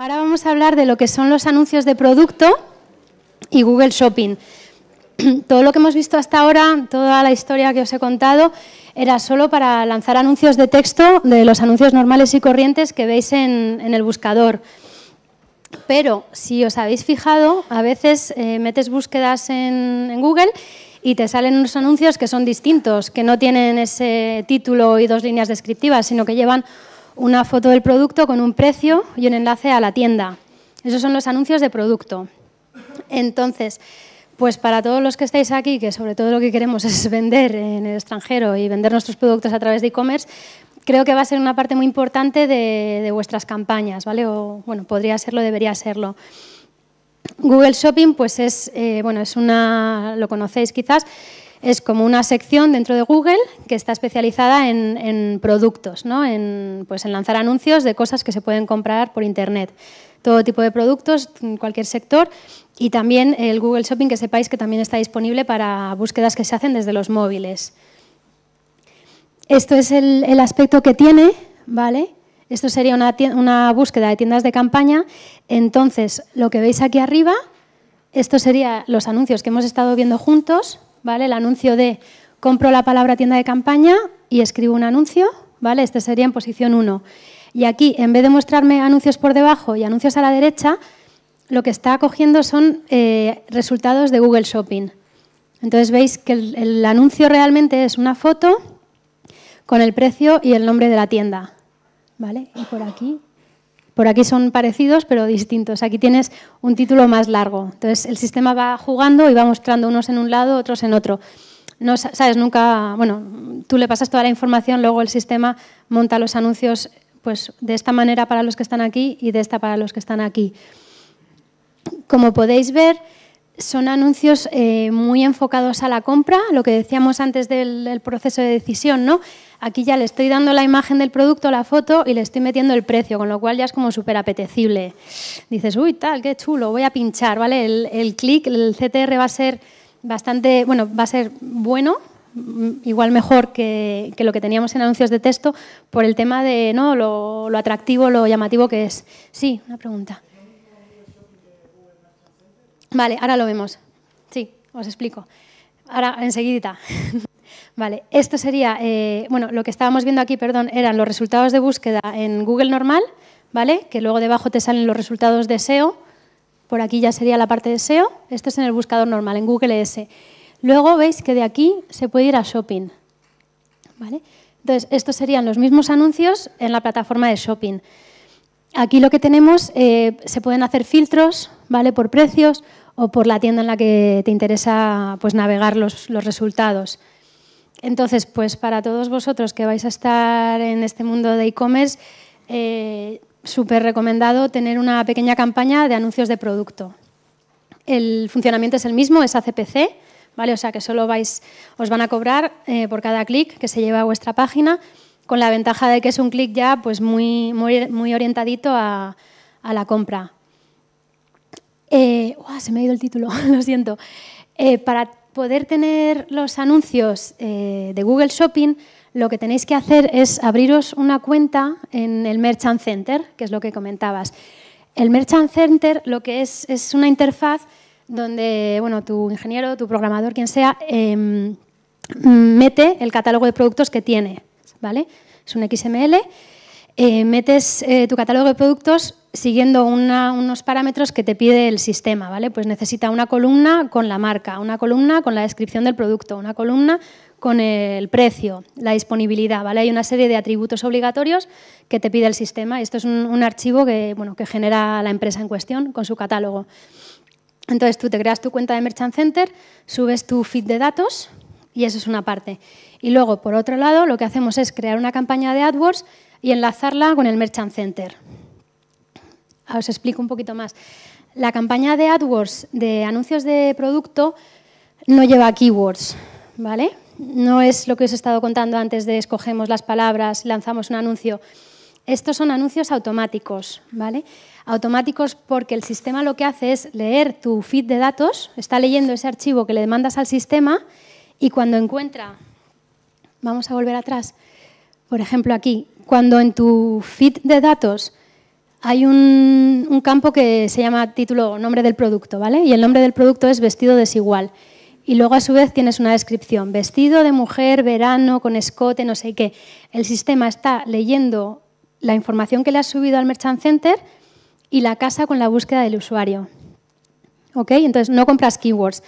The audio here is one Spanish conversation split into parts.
Ahora vamos a hablar de lo que son los anuncios de producto y Google Shopping. Todo lo que hemos visto hasta ahora, toda la historia que os he contado, era solo para lanzar anuncios de texto de los anuncios normales y corrientes que veis en, el buscador. Pero si os habéis fijado, a veces eh, metes búsquedas en, en Google y te salen unos anuncios que son distintos, que no tienen ese título y dos líneas descriptivas, sino que llevan una foto del producto con un precio y un enlace a la tienda. Esos son los anuncios de producto. Entonces, pues para todos los que estáis aquí, que sobre todo lo que queremos es vender en el extranjero y vender nuestros productos a través de e-commerce, creo que va a ser una parte muy importante de, vuestras campañas, ¿vale? O, bueno, podría serlo, debería serlo. Google Shopping, pues es, eh, bueno, es una, lo conocéis quizás, es como una sección dentro de Google que está especializada en, productos, ¿no? Pues, en, lanzar anuncios de cosas que se pueden comprar por Internet. Todo tipo de productos, en cualquier sector. Y también el Google Shopping, que sepáis que también está disponible para búsquedas que se hacen desde los móviles. Esto es el, aspecto que tiene, ¿vale? Esto sería una, búsqueda de tiendas de campaña. Entonces, lo que veis aquí arriba, esto sería los anuncios que hemos estado viendo juntos, ¿vale? El anuncio de compro la palabra tienda de campaña y escribo un anuncio, ¿vale? Este sería en posición 1. Y aquí, en vez de mostrarme anuncios por debajo y anuncios a la derecha, lo que está cogiendo son eh, resultados de Google Shopping. Entonces veis que el, anuncio realmente es una foto con el precio y el nombre de la tienda. ¿Vale? Y por aquí por aquí son parecidos pero distintos. Aquí tienes un título más largo. Entonces el sistema va jugando y va mostrando unos en un lado, otros en otro. No sabes nunca, bueno, tú le pasas toda la información, luego el sistema monta los anuncios pues de esta manera para los que están aquí y de esta para los que están aquí. Como podéis ver, son anuncios eh, muy enfocados a la compra, lo que decíamos antes del, proceso de decisión, ¿no? Aquí ya le estoy dando la imagen del producto, la foto y le estoy metiendo el precio, con lo cual ya es como súper apetecible. Dices, uy, tal, qué chulo, voy a pinchar, ¿vale? El, el clic, el CTR va a ser bastante, bueno, va a ser bueno, mm, igual mejor que, lo que teníamos en anuncios de texto, por el tema de ¿no? lo, lo atractivo, lo llamativo que es. Sí, una pregunta. Vale, ahora lo vemos. Sí, os explico. Ahora, enseguidita. Vale, esto sería, eh, bueno, lo que estábamos viendo aquí, perdón, eran los resultados de búsqueda en Google normal, ¿vale? Que luego debajo te salen los resultados de SEO. Por aquí ya sería la parte de SEO. Esto es en el buscador normal, en Google e S. Luego veis que de aquí se puede ir a Shopping, ¿vale? Entonces, estos serían los mismos anuncios en la plataforma de Shopping. Aquí lo que tenemos, eh, se pueden hacer filtros, ¿vale? Por precios, o por la tienda en la que te interesa pues, navegar los, resultados. Entonces, pues para todos vosotros que vais a estar en este mundo de e-commerce, eh, súper recomendado tener una pequeña campaña de anuncios de producto. El funcionamiento es el mismo, es ACPC, ¿vale? O sea que solo vais, os van a cobrar eh, por cada clic que se lleva a vuestra página, con la ventaja de que es un clic ya pues muy, muy, orientadito a la compra. Eh, se me ha ido el título, lo siento. Eh, para poder tener los anuncios eh, de Google Shopping, lo que tenéis que hacer es abriros una cuenta en el Merchant Center, que es lo que comentabas. El Merchant Center lo que es una interfaz donde bueno, tu ingeniero, tu programador, quien sea, em, mete el catálogo de productos que tiene. ¿vale? Es un XML. metes tu catálogo de productos siguiendo unos parámetros que te pide el sistema, ¿vale? Pues necesita una columna con la marca, una columna con la descripción del producto, una columna con el precio, la disponibilidad, ¿vale? Hay una serie de atributos obligatorios que te pide el sistema. Esto es un, archivo que, que genera la empresa en cuestión con su catálogo. Entonces tú te creas tu cuenta de Merchant Center, subes tu feed de datos y eso es una parte. Y luego, por otro lado, lo que hacemos es crear una campaña de AdWords y enlazarla con el Merchant Center. Ah, os explico un poquito más. La campaña de AdWords de anuncios de producto no lleva keywords, ¿vale? No es lo que os he estado contando antes de escogemos las palabras, lanzamos un anuncio. Estos son anuncios automáticos, ¿vale? Automáticos porque el sistema lo que hace es leer tu feed de datos, está leyendo ese archivo que le mandas al sistema y cuando encuentra, vamos a volver atrás, por ejemplo aquí, cuando en tu feed de datos hay un, campo que se llama título nombre del producto, ¿vale? Y el nombre del producto es vestido desigual. Y luego a su vez tienes una descripción, vestido de mujer, verano, con escote, no sé qué. El sistema está leyendo la información que le has subido al Merchant Center y la casa con la búsqueda del usuario. ¿Ok? Entonces no compras keywords.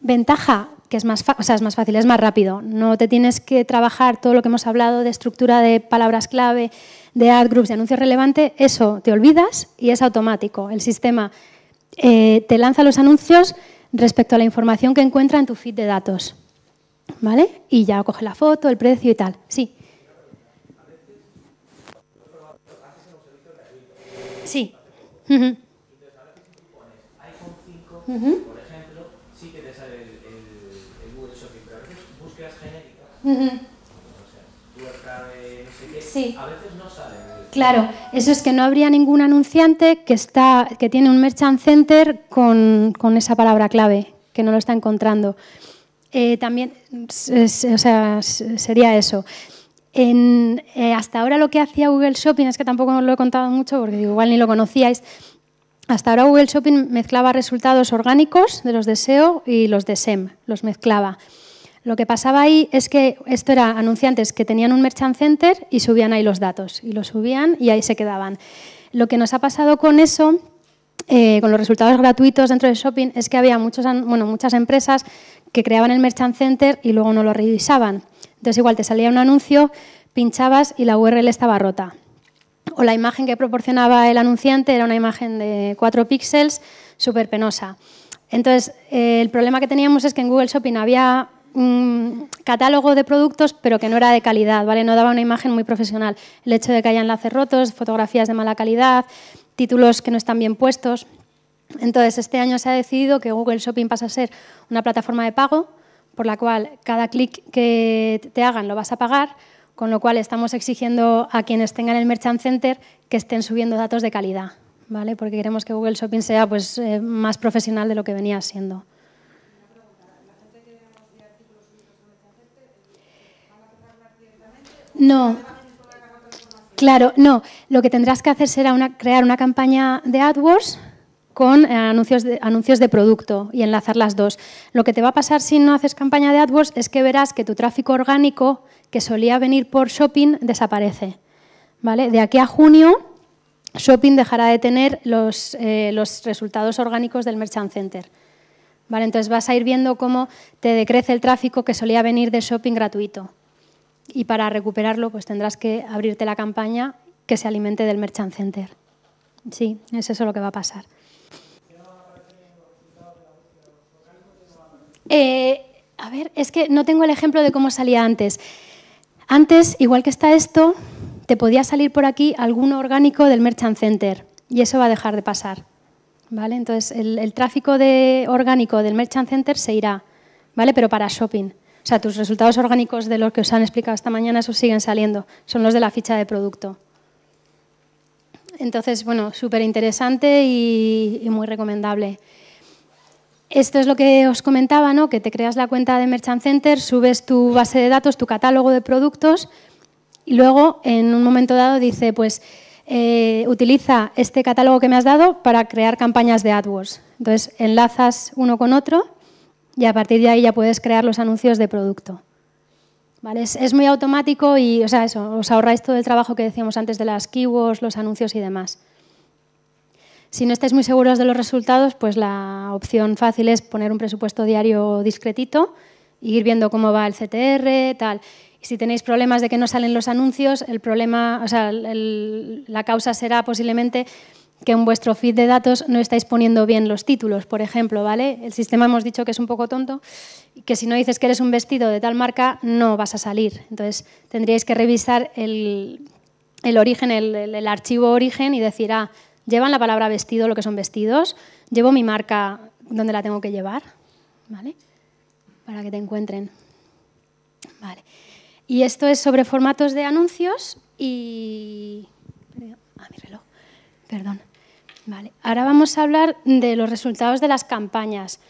Ventaja, es más, más fácil, es más rápido. No te tienes que trabajar todo lo que hemos hablado de estructura de palabras clave, de ad groups, de anuncios relevantes, Eso te olvidas y es automático. El sistema eh, te lanza los anuncios respecto a la información que encuentra en tu feed de datos. ¿Vale? Y ya coge la foto, el precio y tal. Sí. Sí. Uh Sí. Claro, eso es que no habría ningún anunciante que, está, que tiene un merchant center con, con esa palabra clave, que no lo está encontrando. Eh, también, o sea, sería eso. Eh, hasta ahora lo que hacía Google Shopping, es que tampoco lo he contado mucho porque igual ni lo conocíais, hasta ahora Google Shopping mezclaba resultados orgánicos de los de SEO y los de SEM, los mezclaba. Lo que pasaba ahí es que esto era anunciantes que tenían un merchant center y subían ahí los datos, y los subían y ahí se quedaban. Lo que nos ha pasado con eso eh, con los resultados gratuitos dentro de Shopping es que había muchos, bueno, muchas empresas que creaban el Merchant Center y luego no lo revisaban. Entonces igual te salía un anuncio, pinchabas y la URL estaba rota. O la imagen que proporcionaba el anunciante era una imagen de 4 píxeles, súper penosa. Entonces, eh, el problema que teníamos es que en Google Shopping había un catálogo de productos, pero que no era de calidad, ¿vale? No daba una imagen muy profesional. El hecho de que haya enlaces rotos, fotografías de mala calidad, títulos que no están bien puestos. Entonces, este año se ha decidido que Google Shopping pasa a ser una plataforma de pago, por la cual cada clic que te hagan lo vas a pagar, con lo cual estamos exigiendo a quienes tengan el Merchant Center que estén subiendo datos de calidad, ¿vale? Porque queremos que Google Shopping sea pues, eh, más profesional de lo que venía siendo. No. Claro, no. Lo que tendrás que hacer será crear una campaña de AdWords con eh, anuncios, de, anuncios de producto y enlazar las dos. Lo que te va a pasar si no haces campaña de AdWords es que verás que tu tráfico orgánico que solía venir por shopping desaparece. ¿vale? De aquí a junio, shopping dejará de tener los, eh, los resultados orgánicos del Merchant Center. ¿vale? Entonces vas a ir viendo cómo te decrece el tráfico que solía venir de shopping gratuito y para recuperarlo pues tendrás que abrirte la campaña que se alimente del Merchant Center. Sí, es eso lo que va a pasar. Eh, a ver, es que no tengo el ejemplo de cómo salía antes. Antes, igual que está esto, te podía salir por aquí algún orgánico del Merchant Center y eso va a dejar de pasar. ¿vale? Entonces, el, el tráfico de orgánico del Merchant Center se irá, ¿vale? pero para shopping. O sea, tus resultados orgánicos de los que os han explicado esta mañana, esos siguen saliendo, son los de la ficha de producto. Entonces, bueno, súper interesante y, muy recomendable. Esto es lo que os comentaba, ¿no? que te creas la cuenta de Merchant Center, subes tu base de datos, tu catálogo de productos y luego en un momento dado dice, pues eh, utiliza este catálogo que me has dado para crear campañas de AdWords. Entonces enlazas uno con otro y a partir de ahí ya puedes crear los anuncios de producto. Es, muy automático y o sea, os ahorráis todo el trabajo que decíamos antes de las keywords, los anuncios y demás. Si no estáis muy seguros de los resultados, pues la opción fácil es poner un presupuesto diario discretito, y ir viendo cómo va el CTR, tal. Y si tenéis problemas de que no salen los anuncios, el problema, o sea, la causa será posiblemente que en vuestro feed de datos no estáis poniendo bien los títulos, por ejemplo, ¿vale? El sistema hemos dicho que es un poco tonto, que si no dices que eres un vestido de tal marca, no vas a salir. Entonces, tendríais que revisar el, origen, el, archivo origen y decir, ah, llevan la palabra vestido lo que son vestidos, llevo mi marca donde la tengo que llevar, ¿vale? Para que te encuentren. Y esto es sobre formatos de anuncios y... Ah, mi reloj, perdón. Ahora vamos a hablar de los resultados de las campañas.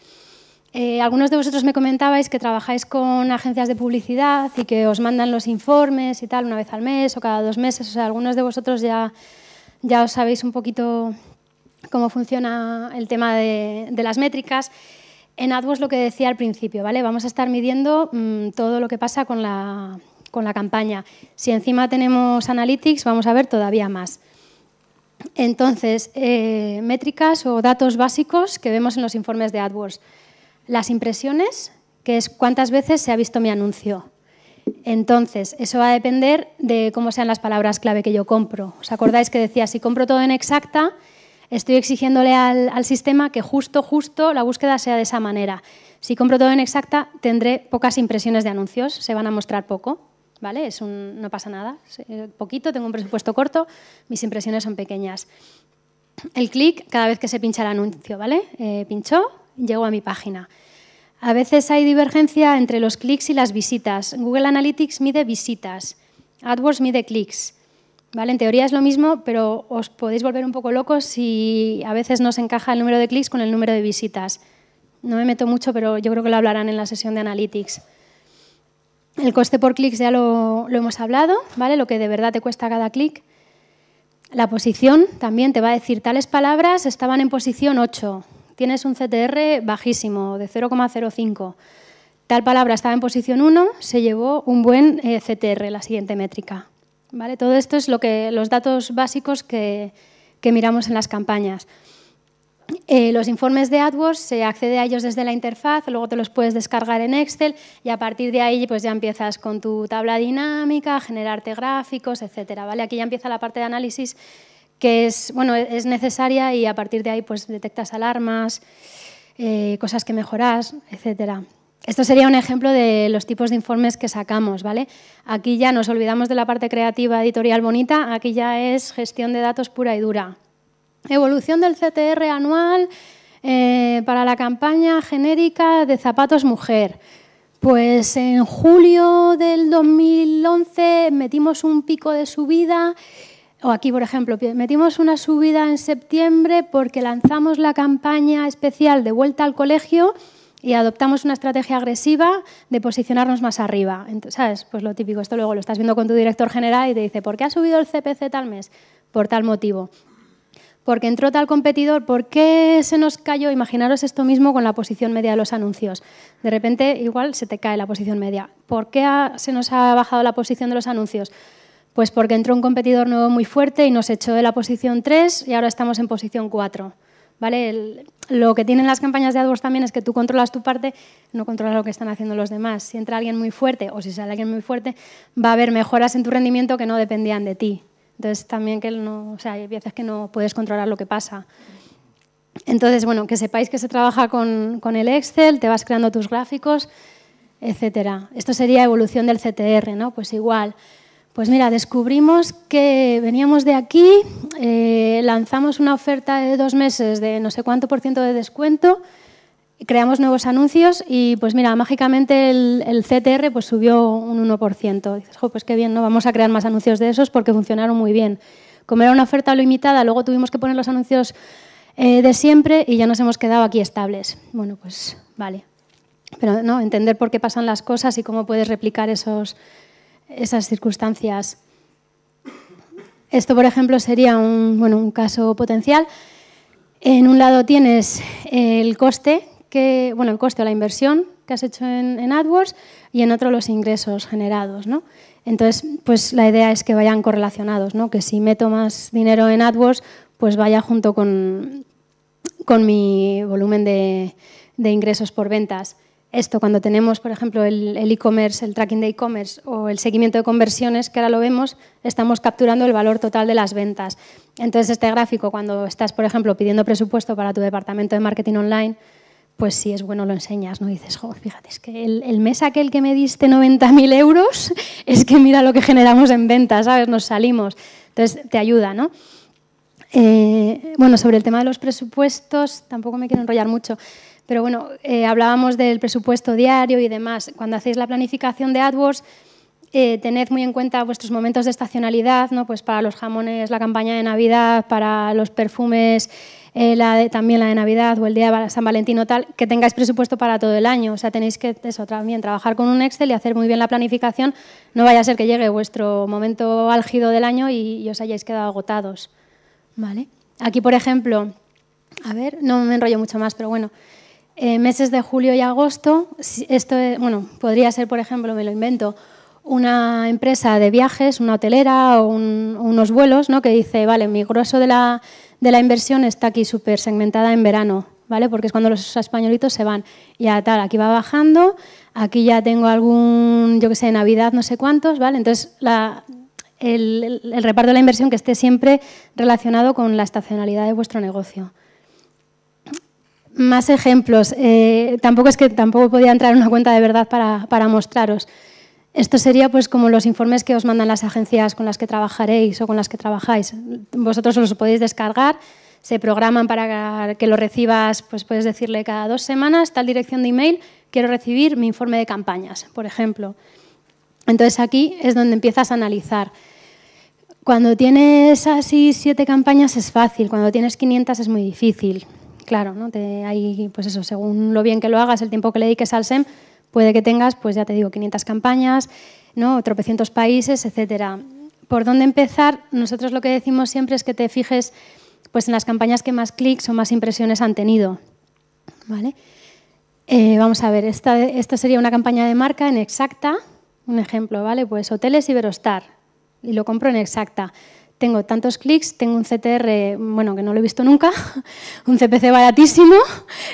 Eh, algunos de vosotros me comentabais que trabajáis con agencias de publicidad y que os mandan los informes y tal una vez al mes o cada dos meses. O algunos de vosotros ya, ya os sabéis un poquito cómo funciona el tema de, las métricas. En AdWords lo que decía al principio, ¿vale? Vamos a estar midiendo mm, todo lo que pasa con la campaña. Si encima tenemos Analytics, vamos a ver todavía más. Entonces, eh, métricas o datos básicos que vemos en los informes de AdWords. Las impresiones, que es cuántas veces se ha visto mi anuncio. Entonces, eso va a depender de cómo sean las palabras clave que yo compro. ¿Os acordáis que decía, si compro todo en exacta, estoy exigiéndole al, al, sistema que justo, justo la búsqueda sea de esa manera. Si compro todo en exacta, tendré pocas impresiones de anuncios, se van a mostrar poco. ¿vale? no pasa nada, eh, poquito, tengo un presupuesto corto, mis impresiones son pequeñas. El clic cada vez que se pincha el anuncio, ¿vale? Eh, pinchó, llego a mi página. A veces hay divergencia entre los clics y las visitas. Google Analytics mide visitas, AdWords mide clics. ¿Vale? En teoría es lo mismo, pero os podéis volver un poco locos si a veces no se encaja el número de clics con el número de visitas. No me meto mucho, pero yo creo que lo hablarán en la sesión de Analytics. El coste por clics ya lo, hemos hablado, ¿vale? Lo que de verdad te cuesta cada clic. La posición también te va a decir, tales palabras estaban en posición 8, tienes un CTR bajísimo, de 0,05. Tal palabra estaba en posición 1, se llevó un buen eh, CTR, la siguiente métrica. ¿Vale? Todo esto es lo que, los datos básicos que miramos en las campañas. Eh, los informes de AdWords se accede a ellos desde la interfaz, luego te los puedes descargar en Excel y a partir de ahí pues ya empiezas con tu tabla dinámica, generarte gráficos, etcétera. ¿vale? Aquí ya empieza la parte de análisis que es, bueno, es necesaria y a partir de ahí pues detectas alarmas, eh, cosas que mejoras, etcétera. Esto sería un ejemplo de los tipos de informes que sacamos, ¿vale? Aquí ya nos olvidamos de la parte creativa editorial bonita, aquí ya es gestión de datos pura y dura, Evolución del CTR anual eh, para la campaña genérica de zapatos mujer. Pues en julio del 2011 metimos un pico de subida, o aquí por ejemplo, metimos una subida en septiembre porque lanzamos la campaña especial de vuelta al colegio y adoptamos una estrategia agresiva de posicionarnos más arriba. Entonces, ¿sabes? Pues lo típico, esto luego lo estás viendo con tu director general y te dice, ¿por qué ha subido el CPC tal mes? Por tal motivo porque entró tal competidor, ¿por qué se nos cayó? Imaginaros esto mismo con la posición media de los anuncios. De repente igual se te cae la posición media. ¿Por qué se nos ha bajado la posición de los anuncios? Pues porque entró un competidor nuevo muy fuerte y nos echó de la posición 3 y ahora estamos en posición 4. ¿Vale? lo que tienen las campañas de AdWords también es que tú controlas tu parte, no controlas lo que están haciendo los demás. Si entra alguien muy fuerte o si sale alguien muy fuerte, va a haber mejoras en tu rendimiento que no dependían de ti. Entonces también que no, o sea, hay veces que no puedes controlar lo que pasa. Entonces, bueno, que sepáis que se trabaja con, con el Excel, te vas creando tus gráficos, etcétera. Esto sería evolución del CTR, ¿no? Pues igual. Pues mira, descubrimos que veníamos de aquí, eh, lanzamos una oferta de dos meses de no sé cuánto por ciento de descuento, creamos nuevos anuncios y pues mira, mágicamente el, CTR pues subió un 1%. Dices, pues qué bien, ¿no? Vamos a crear más anuncios de esos porque funcionaron muy bien. Como era una oferta limitada, luego tuvimos que poner los anuncios eh, de siempre y ya nos hemos quedado aquí estables. Bueno, pues vale. Pero no, entender por qué pasan las cosas y cómo puedes replicar esos, esas circunstancias. Esto, por ejemplo, sería bueno, un caso potencial. En un lado tienes el coste, bueno, el coste o la inversión que has hecho en, AdWords y en otro los ingresos generados, ¿no? Entonces, pues la idea es que vayan correlacionados, ¿no? Que si meto más dinero en AdWords, pues vaya junto con, con mi volumen de, de ingresos por ventas. Esto cuando tenemos, por ejemplo, el e-commerce, el, tracking de e-commerce o el seguimiento de conversiones, que ahora lo vemos, estamos capturando el valor total de las ventas. Entonces, este gráfico, cuando estás, por ejemplo, pidiendo presupuesto para tu departamento de marketing online, pues si es bueno lo enseñas, ¿no? dices, joder, fíjate, es que el, mes aquel que me diste 90.000 euros, es que mira lo que generamos en ventas, ¿sabes? Nos salimos. Entonces, te ayuda, ¿no? Eh, bueno, sobre el tema de los presupuestos, tampoco me quiero enrollar mucho, pero bueno, eh, hablábamos del presupuesto diario y demás. Cuando hacéis la planificación de AdWords, eh, tened muy en cuenta vuestros momentos de estacionalidad, ¿no? Pues para los jamones, la campaña de Navidad, para los perfumes eh, la de, también la de Navidad o el día de San Valentín o tal, que tengáis presupuesto para todo el año. O sea, tenéis que eso, también trabajar con un Excel y hacer muy bien la planificación. No vaya a ser que llegue vuestro momento álgido del año y, os hayáis quedado agotados. ¿Vale? Aquí, por ejemplo, a ver, no me enrollo mucho más, pero bueno. Eh, meses de julio y agosto, esto, es, eh, bueno, podría ser, por ejemplo, me lo invento, una empresa de viajes, una hotelera o unos vuelos, ¿no? que dice, vale, mi grueso de la, de la inversión está aquí súper segmentada en verano, ¿vale? Porque es cuando los españolitos se van. Ya tal, aquí va bajando, aquí ya tengo algún, yo que sé, Navidad, no sé cuántos, ¿vale? Entonces, el, reparto de la inversión que esté siempre relacionado con la estacionalidad de vuestro negocio. Más ejemplos. Eh, tampoco es que tampoco podía entrar en una cuenta de verdad para, para mostraros. Esto sería pues como los informes que os mandan las agencias con las que trabajaréis o con las que trabajáis. Vosotros los podéis descargar, se programan para que lo recibas, pues puedes decirle cada dos semanas, tal dirección de email, quiero recibir mi informe de campañas, por ejemplo. Entonces aquí es donde empiezas a analizar. Cuando tienes así siete campañas es fácil, cuando tienes 500 es muy difícil. Claro, ¿no? pues eso, según lo bien que lo hagas, el tiempo que le dediques al SEM, Puede que tengas, pues ya te digo, 500 campañas, ¿no? tropecientos países, etcétera. ¿Por dónde empezar? Nosotros lo que decimos siempre es que te fijes pues, en las campañas que más clics o más impresiones han tenido. ¿Vale? Eh, vamos a ver, esta, esta sería una campaña de marca en Exacta, un ejemplo, ¿vale? Pues hoteles Iberostar, y lo compro en Exacta. Tengo tantos clics, tengo un CTR, bueno, que no lo he visto nunca, un CPC baratísimo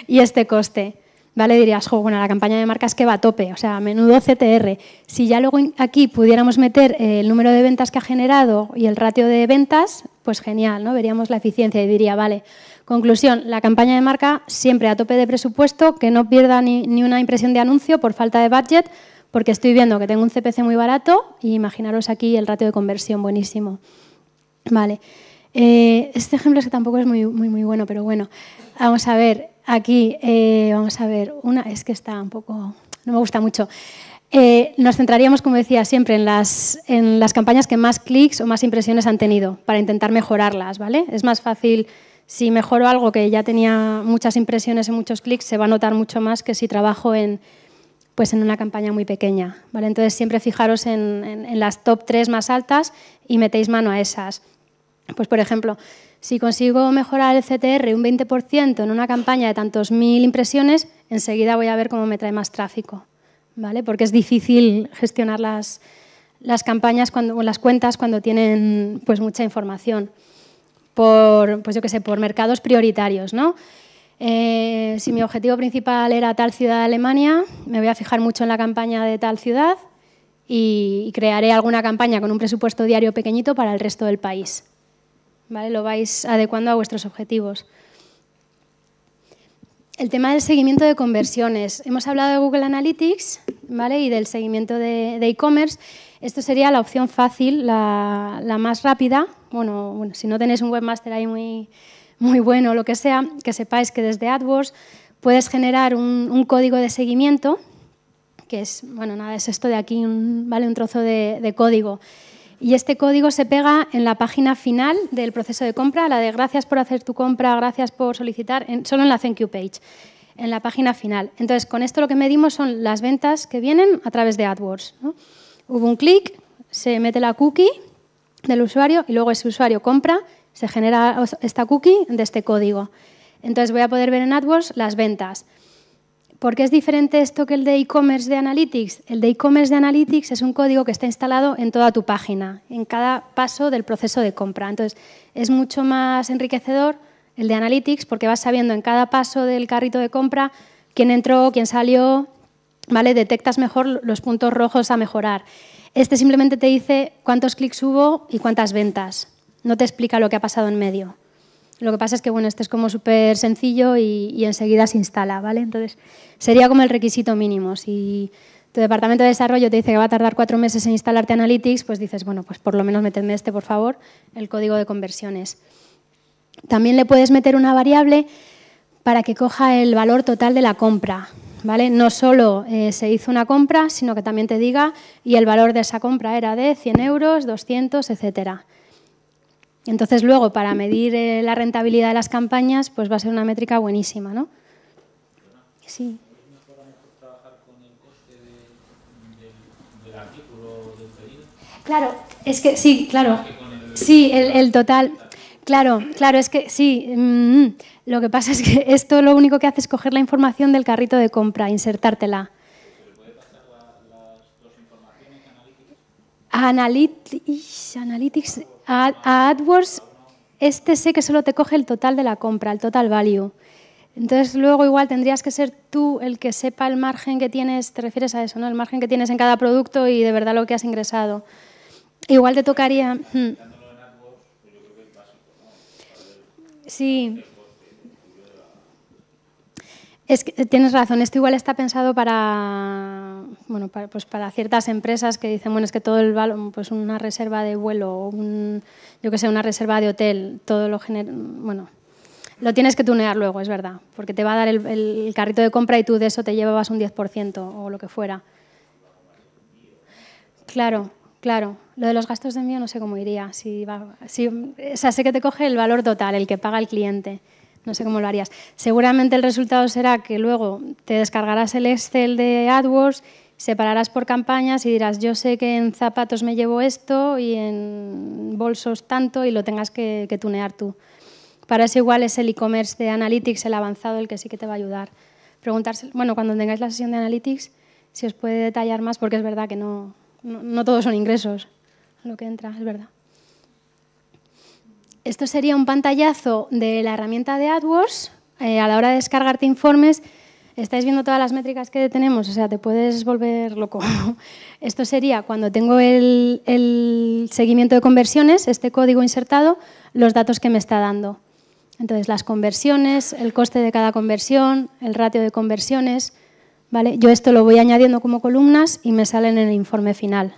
y este coste. ¿vale? Dirías, bueno, la campaña de marcas que va a tope, o sea, menudo CTR. Si ya luego aquí pudiéramos meter eh, el número de ventas que ha generado y el ratio de ventas, pues genial, ¿no? Veríamos la eficiencia y diría, vale, conclusión, la campaña de marca siempre a tope de presupuesto, que no pierda ni, una impresión de anuncio por falta de budget, porque estoy viendo que tengo un CPC muy barato y imaginaros aquí el ratio de conversión buenísimo. Vale. Eh, este ejemplo es que tampoco es muy, muy, muy bueno, pero bueno, vamos a ver. Aquí, eh, vamos a ver, una es que está un poco, no me gusta mucho. Eh, nos centraríamos, como decía siempre, en las, en las campañas que más clics o más impresiones han tenido para intentar mejorarlas, ¿vale? Es más fácil, si mejoro algo que ya tenía muchas impresiones y muchos clics, se va a notar mucho más que si trabajo en, pues en una campaña muy pequeña, ¿vale? Entonces siempre fijaros en, las top 3 más altas y metéis mano a esas. Pues por ejemplo, si consigo mejorar el CTR un 20% en una campaña de tantos mil impresiones, enseguida voy a ver cómo me trae más tráfico, ¿vale? Porque es difícil gestionar las, campañas cuando, las cuentas cuando tienen pues, mucha información por, pues yo que sé, por mercados prioritarios, ¿no? Eh, si mi objetivo principal era tal ciudad de Alemania, me voy a fijar mucho en la campaña de tal ciudad y crearé alguna campaña con un presupuesto diario pequeñito para el resto del país. Lo vais adecuando a vuestros objetivos. El tema del seguimiento de conversiones. Hemos hablado de Google Analytics ¿vale? y del seguimiento de e-commerce. Esto sería la opción fácil, la, más rápida. Bueno, bueno, si no tenéis un webmaster ahí muy, muy bueno o lo que sea, que sepáis que desde AdWords puedes generar un, código de seguimiento, que es, bueno, nada, es esto de aquí, un, ¿vale? un trozo de código y este código se pega en la página final del proceso de compra, la de gracias por hacer tu compra, gracias por solicitar, solo en la thank you page, en la página final. Entonces, con esto lo que medimos son las ventas que vienen a través de AdWords. Hubo un clic, se mete la cookie del usuario y luego ese usuario compra, se genera esta cookie de este código. Entonces voy a poder ver en AdWords las ventas. ¿Por qué es diferente esto que el de e-commerce de Analytics? El de e-commerce de Analytics es un código que está instalado en toda tu página, en cada paso del proceso de compra. Entonces, es mucho más enriquecedor el de Analytics porque vas sabiendo en cada paso del carrito de compra quién entró, quién salió, ¿vale? Detectas mejor los puntos rojos a mejorar. Este simplemente te dice cuántos clics hubo y cuántas ventas. No te explica lo que ha pasado en medio. Lo que pasa es que bueno, este es como súper sencillo y, enseguida se instala, ¿vale? Entonces, sería como el requisito mínimo. Si tu departamento de desarrollo te dice que va a tardar cuatro meses en instalarte Analytics, pues dices, bueno, pues por lo menos metedme este, por favor, el código de conversiones. También le puedes meter una variable para que coja el valor total de la compra. ¿Vale? No solo eh, se hizo una compra, sino que también te diga y el valor de esa compra era de 100 euros, 200, etcétera. Entonces luego para medir eh, la rentabilidad de las campañas pues va a ser una métrica buenísima, ¿no? Sí. Claro, es que sí, claro. Sí, el, total. Claro, claro, es que sí. Mm, lo que pasa es que esto lo único que hace es coger la información del carrito de compra, insertártela. Analytics, analytics, a, AdWords este sé que solo te coge el total de la compra, el total value. Entonces luego igual tendrías que ser tú el que sepa el margen que tienes, te refieres a eso, ¿no? El margen que tienes en cada producto y de verdad lo que has ingresado. Igual te tocaría... Hmm. Sí. Es que tienes razón, esto igual está pensado para, bueno, pues ciertas empresas que dicen, bueno, es que todo el valor, pues una reserva de vuelo, un, yo que sé, una reserva de hotel, todo lo genera, bueno, lo tienes que tunear luego, es verdad, porque te va a dar el, carrito de compra y tú de eso te llevabas un 10% o lo que fuera. Claro, claro. Lo de los gastos de envío no sé cómo iría. Si sé que te coge el valor total, el que paga el cliente no sé cómo lo harías. Seguramente el resultado será que luego te descargarás el Excel de AdWords, separarás por campañas y dirás, yo sé que en zapatos me llevo esto y en bolsos tanto y lo tengas que, tunear tú. Para eso igual es el e-commerce de Analytics, el avanzado, el que sí que te va a ayudar. Preguntarse, bueno, cuando tengáis la sesión de Analytics, si os puede detallar más, porque es verdad que no, no todos son ingresos lo que entra, es verdad. Esto sería un pantallazo de la herramienta de AdWords. Eh, a la hora de descargarte informes, estáis viendo todas las métricas que tenemos, o sea, te puedes volver loco. Esto sería cuando tengo el, seguimiento de conversiones, este código insertado, los datos que me está dando. Entonces, las conversiones, el coste de cada conversión, el ratio de conversiones. ¿vale? Yo esto lo voy añadiendo como columnas y me salen en el informe final.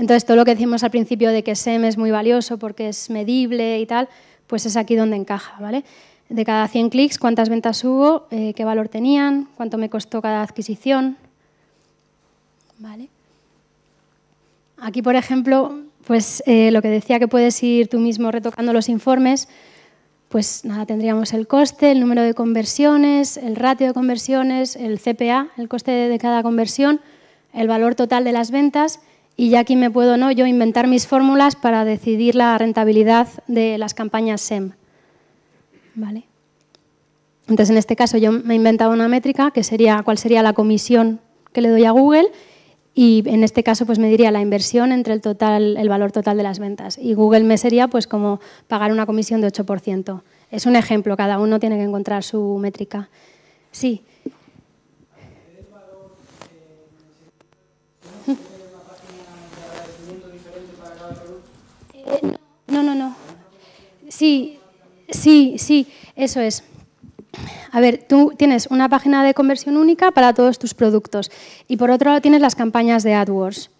Entonces, todo lo que decimos al principio de que SEM es muy valioso porque es medible y tal, pues es aquí donde encaja, ¿vale? De cada 100 clics, cuántas ventas hubo, eh, qué valor tenían, cuánto me costó cada adquisición, ¿vale? Aquí, por ejemplo, pues eh, lo que decía que puedes ir tú mismo retocando los informes, pues nada, tendríamos el coste, el número de conversiones, el ratio de conversiones, el CPA, el coste de cada conversión, el valor total de las ventas y ya aquí me puedo no yo inventar mis fórmulas para decidir la rentabilidad de las campañas SEM. ¿Vale? Entonces, en este caso, yo me he inventado una métrica que sería cuál sería la comisión que le doy a Google y en este caso pues me diría la inversión entre el total el valor total de las ventas y Google me sería pues como pagar una comisión de 8%. Es un ejemplo, cada uno tiene que encontrar su métrica. Sí. Eh, no, no, no. Sí, sí, sí, eso es. A ver, tú tienes una página de conversión única para todos tus productos y por otro lado tienes las campañas de AdWords.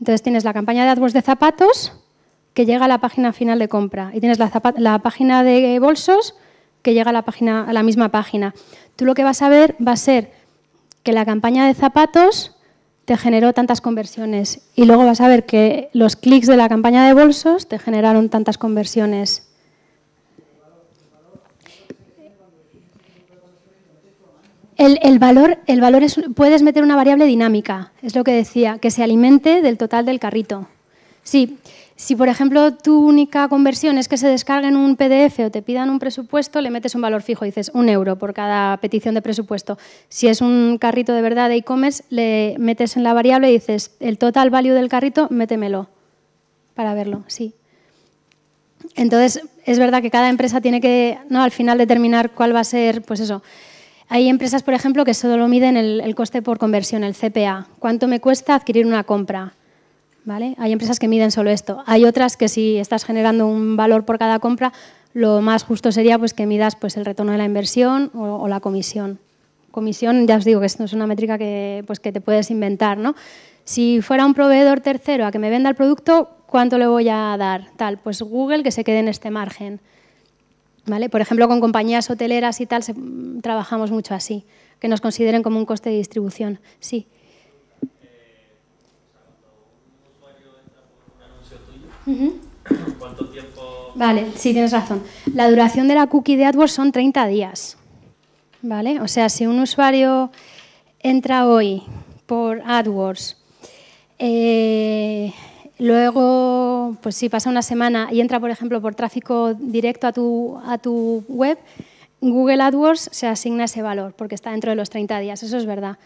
Entonces tienes la campaña de AdWords de zapatos que llega a la página final de compra y tienes la, página de bolsos que llega a la, página, a la misma página. Tú lo que vas a ver va a ser que la campaña de zapatos te generó tantas conversiones. Y luego vas a ver que los clics de la campaña de bolsos te generaron tantas conversiones. El, valor, el valor es, puedes meter una variable dinámica, es lo que decía, que se alimente del total del carrito. Sí, si, por ejemplo, tu única conversión es que se descarguen un PDF o te pidan un presupuesto, le metes un valor fijo, dices un euro por cada petición de presupuesto. Si es un carrito de verdad de e-commerce, le metes en la variable y dices el total value del carrito, métemelo para verlo, sí. Entonces, es verdad que cada empresa tiene que ¿no? al final determinar cuál va a ser, pues eso. Hay empresas, por ejemplo, que solo miden el coste por conversión, el CPA. ¿Cuánto me cuesta adquirir una compra? Hay empresas que miden solo esto. Hay otras que si estás generando un valor por cada compra, lo más justo sería pues, que midas pues, el retorno de la inversión o, la comisión. Comisión, ya os digo que esto es una métrica que, pues, que te puedes inventar, ¿no? Si fuera un proveedor tercero a que me venda el producto, ¿cuánto le voy a dar? Tal, pues Google que se quede en este margen. ¿Vale? Por ejemplo, con compañías hoteleras y tal trabajamos mucho así, que nos consideren como un coste de distribución. Sí. ¿Cuánto tiempo? Vale, sí, tienes razón. La duración de la cookie de AdWords son 30 días. ¿Vale? O sea, si un usuario entra hoy por AdWords, eh, luego, pues si pasa una semana y entra, por ejemplo, por tráfico directo a tu, a tu web, Google AdWords se asigna ese valor porque está dentro de los 30 días, eso es verdad.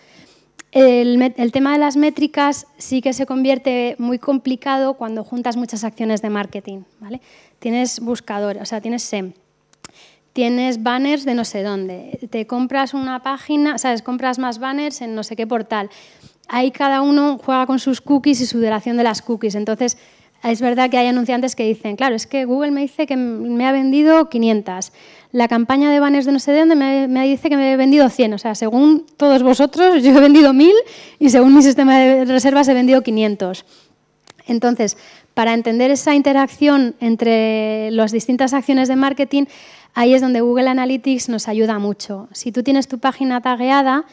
El, tema de las métricas sí que se convierte muy complicado cuando juntas muchas acciones de marketing. ¿vale? Tienes buscadores, o sea, tienes SEM, tienes banners de no sé dónde, te compras una página, sabes, compras más banners en no sé qué portal. Ahí cada uno juega con sus cookies y su duración de las cookies. Entonces, es verdad que hay anunciantes que dicen, claro, es que Google me dice que me ha vendido 500, la campaña de banners de no sé dónde me, dice que me he vendido 100, o sea, según todos vosotros yo he vendido 1000 y según mi sistema de reservas he vendido 500. Entonces, para entender esa interacción entre las distintas acciones de marketing, ahí es donde Google Analytics nos ayuda mucho. Si tú tienes tu página tagueada,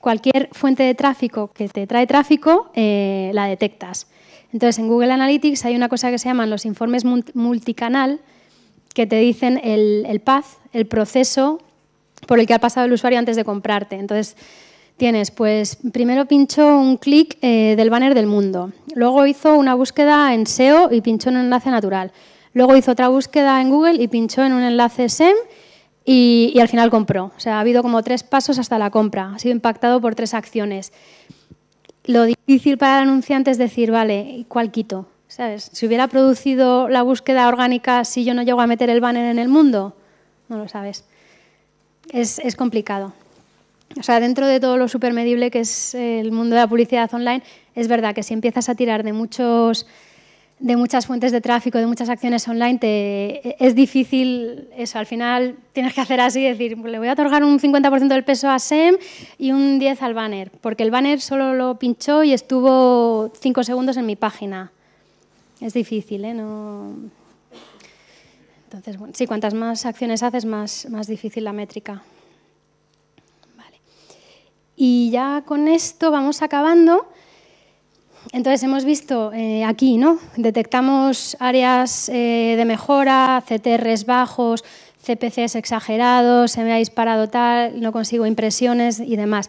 cualquier fuente de tráfico que te trae tráfico, eh, la detectas. Entonces, en Google Analytics hay una cosa que se llaman los informes multicanal, que te dicen el, el path, el proceso por el que ha pasado el usuario antes de comprarte. Entonces, tienes, pues primero pinchó un clic eh, del banner del mundo, luego hizo una búsqueda en SEO y pinchó en un enlace natural, luego hizo otra búsqueda en Google y pinchó en un enlace SEM y, y, al final compró. O sea, ha habido como tres pasos hasta la compra, ha sido impactado por tres acciones lo difícil para el anunciante es decir, vale, ¿y cuál quito? ¿Sabes? Si hubiera producido la búsqueda orgánica si yo no llego a meter el banner en el mundo, no lo sabes. Es, es complicado. O sea, dentro de todo lo supermedible que es el mundo de la publicidad online, es verdad que si empiezas a tirar de muchos de muchas fuentes de tráfico, de muchas acciones online, es difícil eso. Al final tienes que hacer así, decir, le voy a otorgar un 50% del peso a SEM y un 10% al banner, porque el banner solo lo pinchó y estuvo 5 segundos en mi página. Es difícil, ¿eh? No... Entonces, bueno, sí, cuantas más acciones haces, más, más difícil la métrica. Y ya con esto vamos acabando. Entonces hemos visto eh, aquí, ¿no? Detectamos áreas eh, de mejora, CTRs bajos, CPCs exagerados, se me ha disparado tal, no consigo impresiones y demás.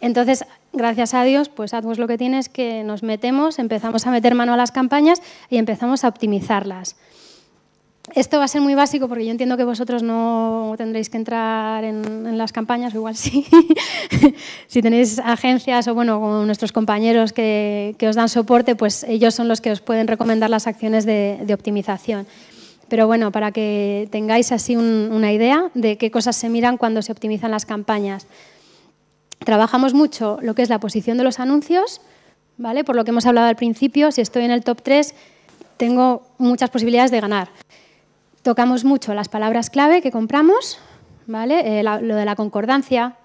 Entonces, gracias a Dios, pues AdWords lo que tiene es que nos metemos, empezamos a meter mano a las campañas y empezamos a optimizarlas. Esto va a ser muy básico porque yo entiendo que vosotros no tendréis que entrar en, las campañas, igual sí. si tenéis agencias o bueno, con nuestros compañeros que, os dan soporte, pues ellos son los que os pueden recomendar las acciones de, optimización. Pero bueno, para que tengáis así una idea de qué cosas se miran cuando se optimizan las campañas. Trabajamos mucho lo que es la posición de los anuncios, ¿vale? Por lo que hemos hablado al principio, si estoy en el top 3, tengo muchas posibilidades de ganar. Tocamos mucho las palabras clave que compramos, ¿vale? Eh, lo de la concordancia,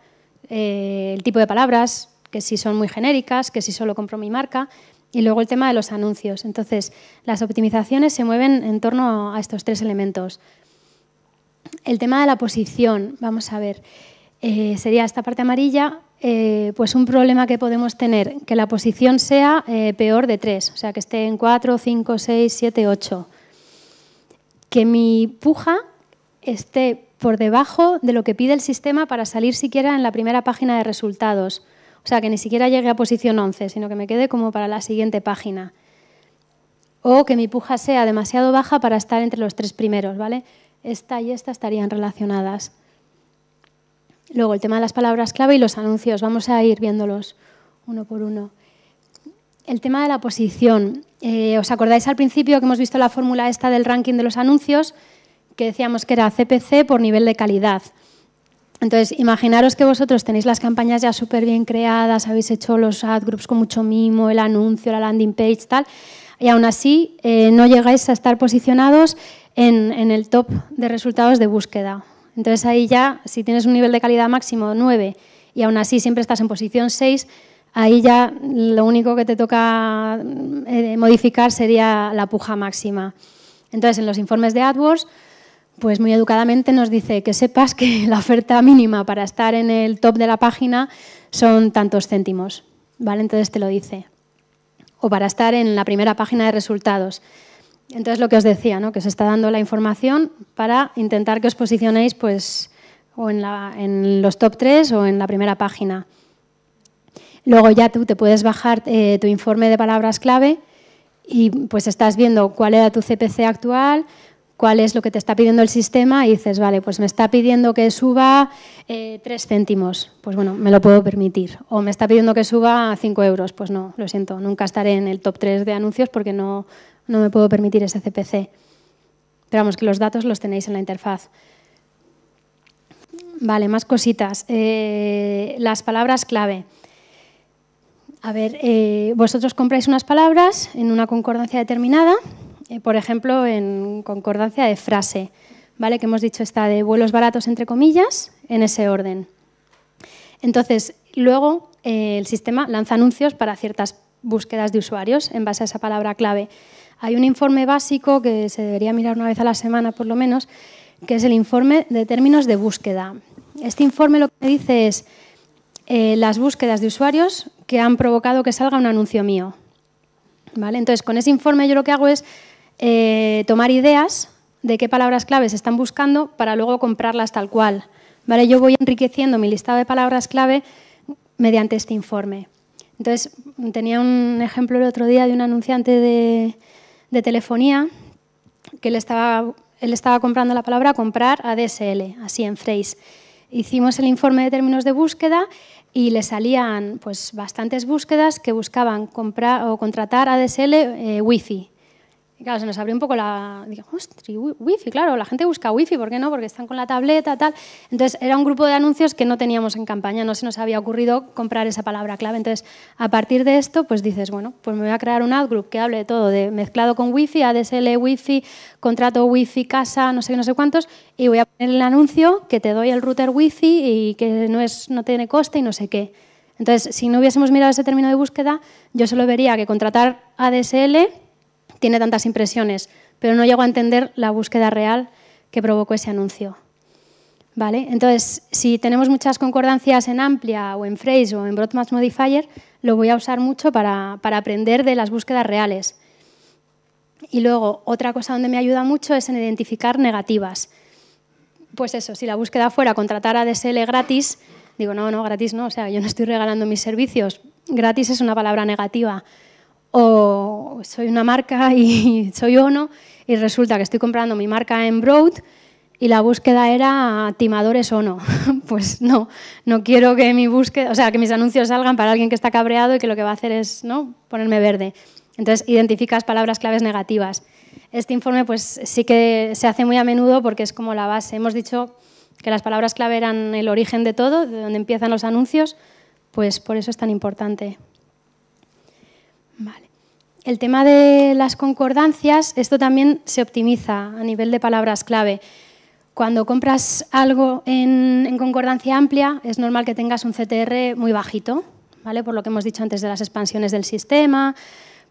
eh, el tipo de palabras, que si son muy genéricas, que si solo compro mi marca, y luego el tema de los anuncios. Entonces, las optimizaciones se mueven en torno a estos tres elementos. El tema de la posición, vamos a ver, eh, sería esta parte amarilla, pues un problema que podemos tener, que la posición sea peor de tres, o sea, que esté en 4, 5, 6, 7, 8 que mi puja esté por debajo de lo que pide el sistema para salir siquiera en la primera página de resultados. O sea, que ni siquiera llegue a posición 11, sino que me quede como para la siguiente página. O que mi puja sea demasiado baja para estar entre los tres primeros, ¿vale? Esta y esta estarían relacionadas. Luego, el tema de las palabras clave y los anuncios. Vamos a ir viéndolos uno por uno el tema de la posición. Eh, ¿Os acordáis al principio que hemos visto la fórmula esta del ranking de los anuncios? Que decíamos que era CPC por nivel de calidad. Entonces, imaginaros que vosotros tenéis las campañas ya súper bien creadas, habéis hecho los ad groups con mucho mimo, el anuncio, la landing page, tal, y aún así eh, no llegáis a estar posicionados en, en, el top de resultados de búsqueda. Entonces, ahí ya, si tienes un nivel de calidad máximo 9 y aún así siempre estás en posición 6, ahí ya lo único que te toca eh, modificar sería la puja máxima. Entonces, en los informes de AdWords, pues muy educadamente nos dice que sepas que la oferta mínima para estar en el top de la página son tantos céntimos, ¿vale? Entonces te lo dice. O para estar en la primera página de resultados. Entonces lo que os decía, ¿no? Que os está dando la información para intentar que os posicionéis, pues, o en, en los top 3 o en la primera página. Luego ya tú te puedes bajar eh, tu informe de palabras clave y pues estás viendo cuál era tu CPC actual, cuál es lo que te está pidiendo el sistema y dices, vale, pues me está pidiendo que suba eh, tres céntimos, pues bueno, me lo puedo permitir. O me está pidiendo que suba 5 euros, pues no, lo siento, nunca estaré en el top 3 de anuncios porque no, me puedo permitir ese CPC. Pero vamos, que los datos los tenéis en la interfaz. Vale, más cositas. Eh, las palabras clave. A ver, eh, vosotros compráis unas palabras en una concordancia determinada, eh, por ejemplo, en concordancia de frase, ¿vale? Que hemos dicho está de vuelos baratos, entre comillas, en ese orden. Entonces, luego eh, el sistema lanza anuncios para ciertas búsquedas de usuarios en base a esa palabra clave. Hay un informe básico que se debería mirar una vez a la semana, por lo menos, que es el informe de términos de búsqueda. Este informe lo que dice es eh, las búsquedas de usuarios que han provocado que salga un anuncio mío. ¿Vale? Entonces, con ese informe yo lo que hago es eh, tomar ideas de qué palabras claves están buscando para luego comprarlas tal cual. ¿Vale? Yo voy enriqueciendo mi listado de palabras clave mediante este informe. Entonces, tenía un ejemplo el otro día de un anunciante de, telefonía que él estaba, él estaba comprando la palabra comprar ADSL, así en phrase. Hicimos el informe de términos de búsqueda y le salían pues, bastantes búsquedas que buscaban comprar o contratar ADSL eh, Wi-Fi claro, se nos abrió un poco la... Digamos, wifi, claro, la gente busca wifi, ¿por qué no? Porque están con la tableta, tal. Entonces, era un grupo de anuncios que no teníamos en campaña, no se nos había ocurrido comprar esa palabra clave. Entonces, a partir de esto, pues dices, bueno, pues me voy a crear un ad group que hable de todo, de mezclado con wifi, ADSL, wifi, contrato wifi, casa, no sé qué, no sé cuántos, y voy a poner el anuncio que te doy el router wifi y que no, es, no tiene coste y no sé qué. Entonces, si no hubiésemos mirado ese término de búsqueda, yo solo vería que contratar ADSL tiene tantas impresiones, pero no llego a entender la búsqueda real que provocó ese anuncio. ¿Vale? Entonces, si tenemos muchas concordancias en Amplia o en Phrase o en Broadmatch Modifier, lo voy a usar mucho para, para aprender de las búsquedas reales. Y luego, otra cosa donde me ayuda mucho es en identificar negativas. Pues eso, si la búsqueda fuera contratar a DSL gratis, digo, no, no, gratis no, o sea, yo no estoy regalando mis servicios. Gratis es una palabra negativa o soy una marca y soy Ono y resulta que estoy comprando mi marca en Broad y la búsqueda era timadores o no. pues no, no quiero que mi búsqueda, o sea, que mis anuncios salgan para alguien que está cabreado y que lo que va a hacer es, ¿no?, ponerme verde. Entonces, identificas palabras claves negativas. Este informe pues sí que se hace muy a menudo porque es como la base. Hemos dicho que las palabras clave eran el origen de todo, de donde empiezan los anuncios, pues por eso es tan importante. El tema de las concordancias, esto también se optimiza a nivel de palabras clave. Cuando compras algo en, concordancia amplia, es normal que tengas un CTR muy bajito, ¿vale? Por lo que hemos dicho antes de las expansiones del sistema,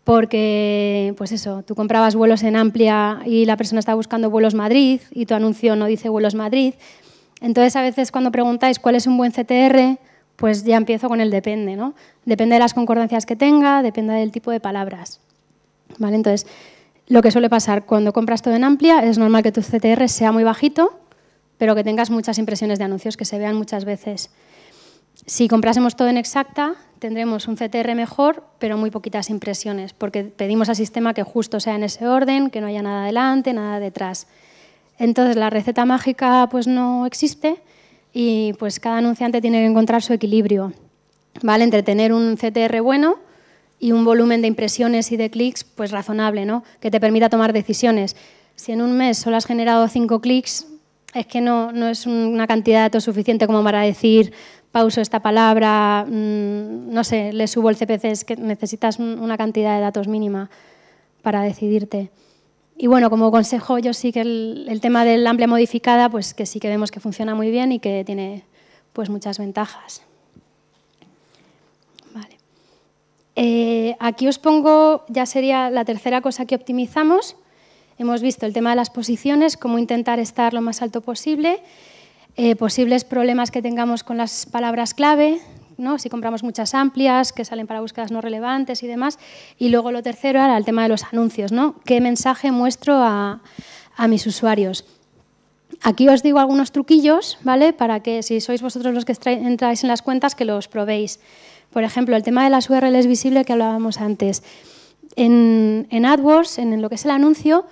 porque, pues eso, tú comprabas vuelos en amplia y la persona está buscando vuelos Madrid y tu anuncio no dice vuelos Madrid. Entonces, a veces cuando preguntáis cuál es un buen CTR, pues ya empiezo con el depende, ¿no? Depende de las concordancias que tenga, depende del tipo de palabras. ¿Vale? Entonces, lo que suele pasar cuando compras todo en amplia, es normal que tu CTR sea muy bajito, pero que tengas muchas impresiones de anuncios que se vean muchas veces. Si comprásemos todo en exacta, tendremos un CTR mejor, pero muy poquitas impresiones, porque pedimos al sistema que justo sea en ese orden, que no haya nada adelante, nada detrás. Entonces, la receta mágica pues no existe, y pues cada anunciante tiene que encontrar su equilibrio, ¿vale? Entre tener un CTR bueno y un volumen de impresiones y de clics pues razonable, ¿no? Que te permita tomar decisiones. Si en un mes solo has generado cinco clics, es que no, es una cantidad de datos suficiente como para decir pauso esta palabra, mm, no sé, le subo el CPC, es que necesitas una cantidad de datos mínima para decidirte y bueno, como consejo, yo sí que el, tema del amplia modificada, pues que sí que vemos que funciona muy bien y que tiene pues muchas ventajas. Vale. Eh, aquí os pongo, ya sería la tercera cosa que optimizamos. Hemos visto el tema de las posiciones, cómo intentar estar lo más alto posible, eh, posibles problemas que tengamos con las palabras clave, si compramos muchas amplias que salen para búsquedas no relevantes y demás. Y luego lo tercero era el tema de los anuncios, ¿no? ¿Qué mensaje muestro a, mis usuarios? Aquí os digo algunos truquillos, ¿vale? Para que si sois vosotros los que entráis en las cuentas, que los probéis. Por ejemplo, el tema de las URLs visible que hablábamos antes. En, AdWords, en, lo que es el anuncio,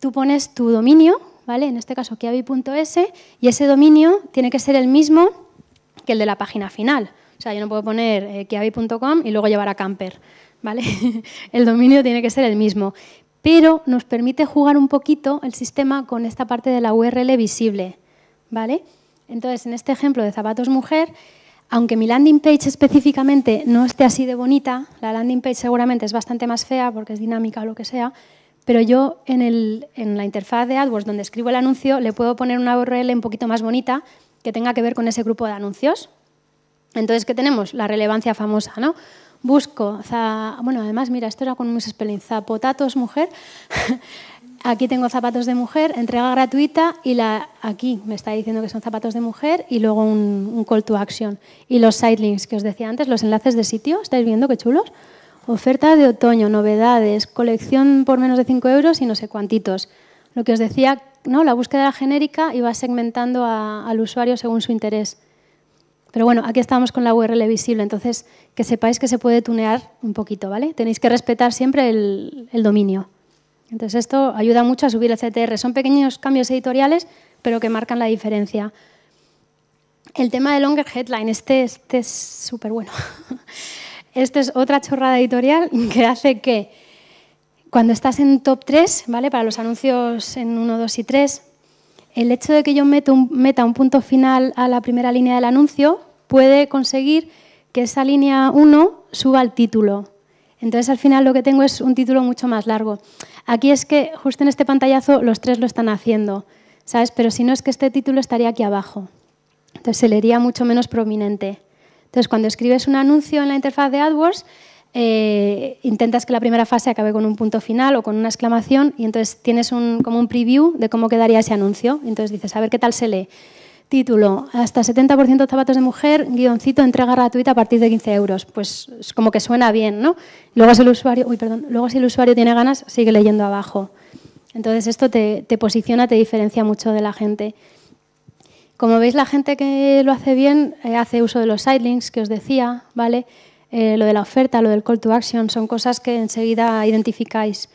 tú pones tu dominio, ¿vale? En este caso, kiabi.es, y ese dominio tiene que ser el mismo que el de la página final. O sea, yo no puedo poner eh, y luego llevar a camper, ¿vale? el dominio tiene que ser el mismo. Pero nos permite jugar un poquito el sistema con esta parte de la URL visible, ¿vale? Entonces, en este ejemplo de zapatos mujer, aunque mi landing page específicamente no esté así de bonita, la landing page seguramente es bastante más fea porque es dinámica o lo que sea, pero yo en, en, la interfaz de AdWords donde escribo el anuncio le puedo poner una URL un poquito más bonita que tenga que ver con ese grupo de anuncios, entonces, ¿qué tenemos? La relevancia famosa, ¿no? Busco, bueno, además, mira, esto era con un spelling, zapatos mujer, aquí tengo zapatos de mujer, entrega gratuita y la aquí me está diciendo que son zapatos de mujer y luego un, call to action. Y los links que os decía antes, los enlaces de sitio, ¿estáis viendo qué chulos? Oferta de otoño, novedades, colección por menos de 5 euros y no sé cuantitos. Lo que os decía, ¿no? la búsqueda genérica y va segmentando al usuario según su interés. Pero bueno, aquí estamos con la URL visible, entonces que sepáis que se puede tunear un poquito, ¿vale? Tenéis que respetar siempre el, dominio. Entonces esto ayuda mucho a subir el CTR. Son pequeños cambios editoriales, pero que marcan la diferencia. El tema de Longer Headline, este, este, es súper bueno. Esta es otra chorrada editorial que hace que cuando estás en top 3, ¿vale? Para los anuncios en 1, 2 y 3, el hecho de que yo meta un, punto final a la primera línea del anuncio puede conseguir que esa línea 1 suba al título. Entonces al final lo que tengo es un título mucho más largo. Aquí es que justo en este pantallazo los tres lo están haciendo, ¿sabes? Pero si no es que este título estaría aquí abajo. Entonces se leería mucho menos prominente. Entonces cuando escribes un anuncio en la interfaz de AdWords, eh, intentas que la primera fase acabe con un punto final o con una exclamación y entonces tienes un, como un preview de cómo quedaría ese anuncio. Entonces dices, a ver qué tal se lee. Título, hasta 70% de zapatos de mujer, guioncito, entrega gratuita a partir de 15 euros. Pues como que suena bien, ¿no? Luego si el usuario, uy, perdón, luego si el usuario tiene ganas, sigue leyendo abajo. Entonces esto te, posiciona, te diferencia mucho de la gente. Como veis, la gente que lo hace bien eh, hace uso de los sidelinks que os decía, ¿vale? Eh, lo de la oferta, lo del call to action, son cosas que enseguida identificáis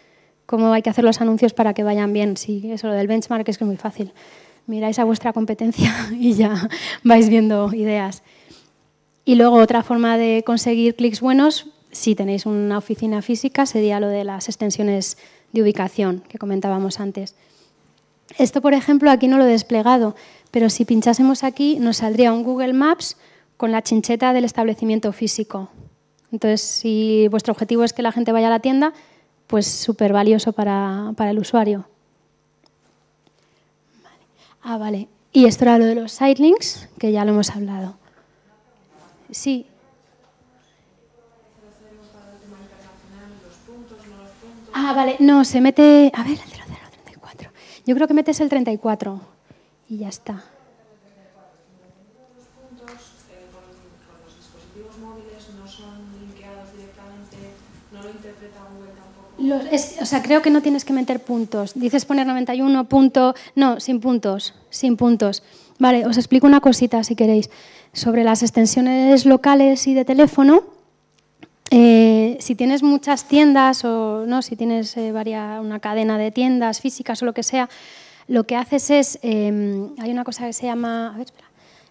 cómo hay que hacer los anuncios para que vayan bien. Sí, eso lo del benchmark es que es muy fácil. Miráis a vuestra competencia y ya vais viendo ideas. Y luego otra forma de conseguir clics buenos, si tenéis una oficina física, sería lo de las extensiones de ubicación que comentábamos antes. Esto, por ejemplo, aquí no lo he desplegado, pero si pinchásemos aquí nos saldría un Google Maps con la chincheta del establecimiento físico. Entonces, si vuestro objetivo es que la gente vaya a la tienda, pues súper valioso para, el usuario. Ah, vale. Y esto era lo de los sitelinks, que ya lo hemos hablado. Sí. Ah, vale. No, se mete... A ver, el 0034. Yo creo que metes el 34 y ya está. o sea, creo que no tienes que meter puntos. Dices poner 91 punto... No, sin puntos, sin puntos. Vale, os explico una cosita si queréis. Sobre las extensiones locales y de teléfono, eh, si tienes muchas tiendas o no, si tienes eh, una cadena de tiendas físicas o lo que sea, lo que haces es, em, hay una cosa que se llama,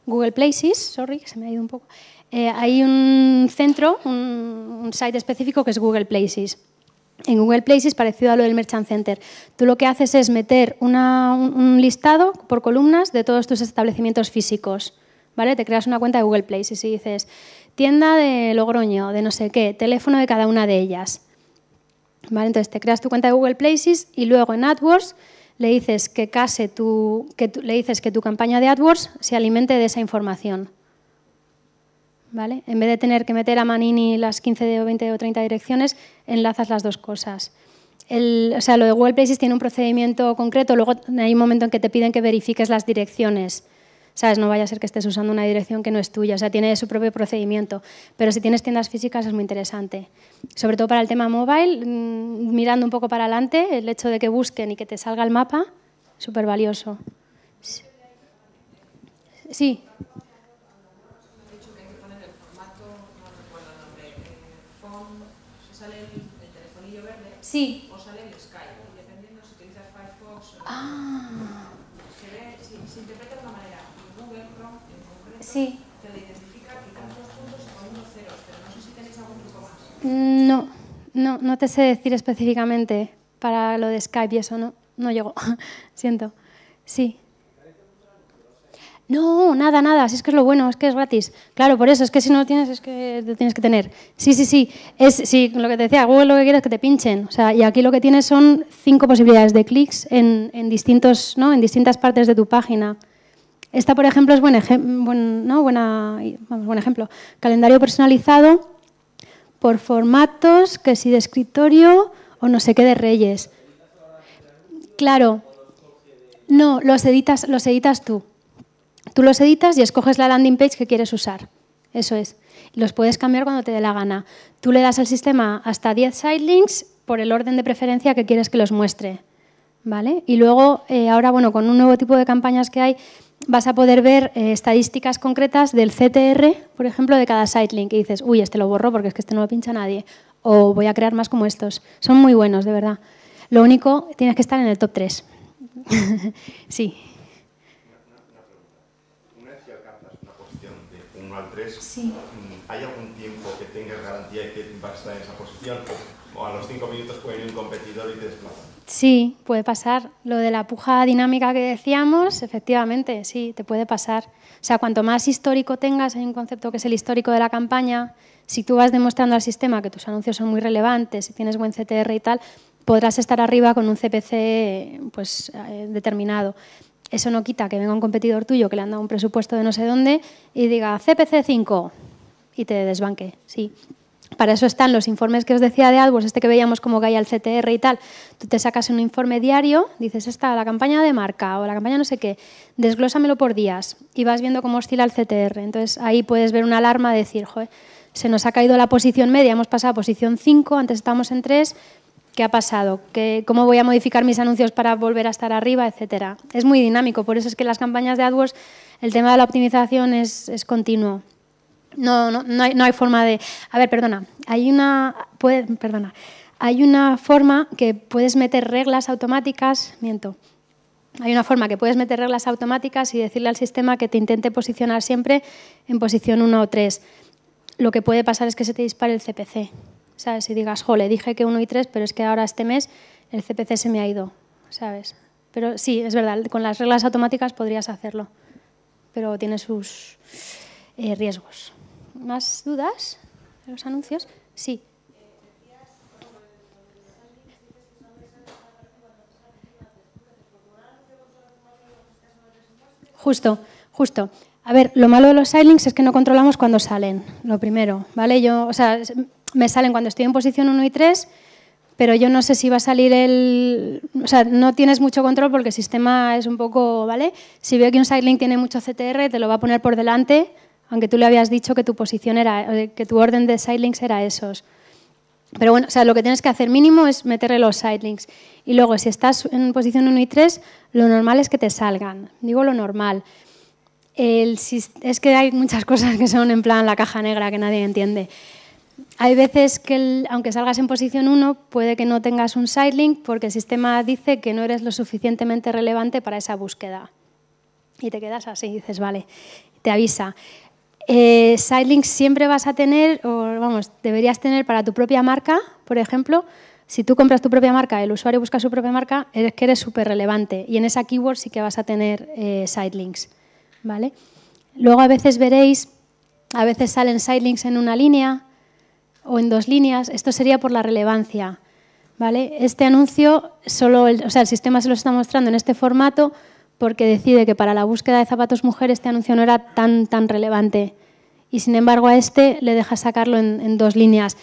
Google Places, sorry, se me ha ido un poco, eh, hay un centro, un, un site específico que es Google Places en Google Places parecido a lo del Merchant Center. Tú lo que haces es meter un, listado por columnas de todos tus establecimientos físicos. ¿Vale? Te creas una cuenta de Google Places y dices tienda de Logroño, de no sé qué, teléfono de cada una de ellas. ¿Vale? Entonces te creas tu cuenta de Google Places y luego en AdWords le dices que, case tu, que le dices que tu campaña de AdWords se alimente de esa información. ¿vale? En vez de tener que meter a Manini las 15 o 20 o 30 direcciones, enlazas las dos cosas. El, o sea, lo de Google Places tiene un procedimiento concreto, luego hay un momento en que te piden que verifiques las direcciones. ¿Sabes? No vaya a ser que estés usando una dirección que no es tuya, o sea, tiene su propio procedimiento. Pero si tienes tiendas físicas es muy interesante. Sobre todo para el tema mobile, mm, mirando un poco para adelante, el hecho de que busquen y que te salga el mapa, súper valioso. Sí. Sí. O sale en Skype, dependiendo si utilizas Firefox o... Ah. Se ve, si, se interpreta de una manera. Google Chrome, en concreto, sí. te lo identifica quitando los puntos y poniendo ceros, pero no sé si tenéis algún truco más. Mm, no, no, no te sé decir específicamente para lo de Skype y eso, no, no llego, siento. Sí. No, nada, nada, si es que es lo bueno, es que es gratis. Claro, por eso, es que si no lo tienes, es que lo tienes que tener. Sí, sí, sí, es sí, lo que te decía, Google lo que quieres es que te pinchen. O sea, y aquí lo que tienes son cinco posibilidades de clics en, distintos, ¿no? en distintas partes de tu página. Esta, por ejemplo, es buen, ¿no? Buena, buen ejemplo. Calendario personalizado por formatos, que si de escritorio o no sé qué de reyes. Claro. No, los editas, los editas tú. Tú los editas y escoges la landing page que quieres usar. Eso es. Los puedes cambiar cuando te dé la gana. Tú le das al sistema hasta 10 links por el orden de preferencia que quieres que los muestre. ¿Vale? Y luego, eh, ahora, bueno, con un nuevo tipo de campañas que hay, vas a poder ver eh, estadísticas concretas del CTR, por ejemplo, de cada sitelink. Y dices, uy, este lo borro porque es que este no lo pincha nadie. O voy a crear más como estos. Son muy buenos, de verdad. Lo único, tienes que estar en el top 3. sí. Mm, ¿hay algún tiempo que tengas garantía de que vas a esa posición? ¿O a los 5 minutos puede venir un competidor y te desplaza? Sí, puede pasar. Lo de la puja dinámica que decíamos, efectivamente, sí, te puede pasar. O sea, cuanto más histórico tengas, hay un concepto que es el histórico de la campaña, si tú vas demostrando al sistema que tus anuncios son muy relevantes, si tienes buen CTR y tal, podrás estar arriba con un CPC pues, eh, determinado. Eso no quita que venga un competidor tuyo que le han dado un presupuesto de no sé dónde y diga CPC 5 y te desbanque. Sí. Para eso están los informes que os decía de AdWords, este que veíamos como hay al CTR y tal. Tú te sacas un informe diario, dices, esta, la campaña de marca o la campaña no sé qué, desglósamelo por días y vas viendo cómo oscila el CTR. Entonces ahí puedes ver una alarma, decir, se nos ha caído la posición media, hemos pasado a posición 5, antes estábamos en 3, qué ha pasado, ¿Qué, cómo voy a modificar mis anuncios para volver a estar arriba, etcétera. Es muy dinámico, por eso es que las campañas de AdWords el tema de la optimización es, es continuo. No, no, no, hay, no, hay, forma de... A ver, perdona, hay una... Puede, perdona. Hay una forma que puedes meter reglas automáticas, miento, hay una forma que puedes meter reglas automáticas y decirle al sistema que te intente posicionar siempre en posición 1 o 3. Lo que puede pasar es que se te dispare el CPC, ¿Sabes? Si digas, jo, le dije que 1 y 3, pero es que ahora este mes el CPC se me ha ido, ¿sabes? Pero sí, es verdad, con las reglas automáticas podrías hacerlo, pero tiene sus eh, riesgos. ¿Más dudas de los anuncios? Sí. Justo, justo. A ver, lo malo de los silinks es que no controlamos cuándo salen, lo primero, ¿vale? Yo, o sea, me salen cuando estoy en posición 1 y 3, pero yo no sé si va a salir el... O sea, no tienes mucho control porque el sistema es un poco, ¿vale? Si veo que un sidelink tiene mucho CTR, te lo va a poner por delante, aunque tú le habías dicho que tu posición era, eh, que tu orden de sidelinks era esos. Pero bueno, o sea, lo que tienes que hacer mínimo es meterle los sidelinks. Y luego, si estás en posición 1 y 3, lo normal es que te salgan. Digo lo normal. es que hay muchas cosas que son en plan la caja negra que nadie entiende. Hay veces que, aunque salgas en posición 1, puede que no tengas un sidelink porque el sistema dice que no eres lo suficientemente relevante para esa búsqueda. Y te quedas así, dices, vale, te avisa. Eh, sidelinks siempre vas a tener, o vamos, deberías tener para tu propia marca, por ejemplo, si tú compras tu propia marca, el usuario busca su propia marca, es que eres súper relevante y en esa keyword sí que vas a tener eh, sidelinks. ¿vale? Luego a veces veréis, a veces salen sidelinks en una línea, o en dos líneas, esto sería por la relevancia. ¿vale? Este anuncio, solo o sea, el sistema se lo está mostrando en este formato porque decide que para la búsqueda de zapatos mujeres este anuncio no era tan, tan relevante. Y sin embargo a este le deja sacarlo en, dos líneas.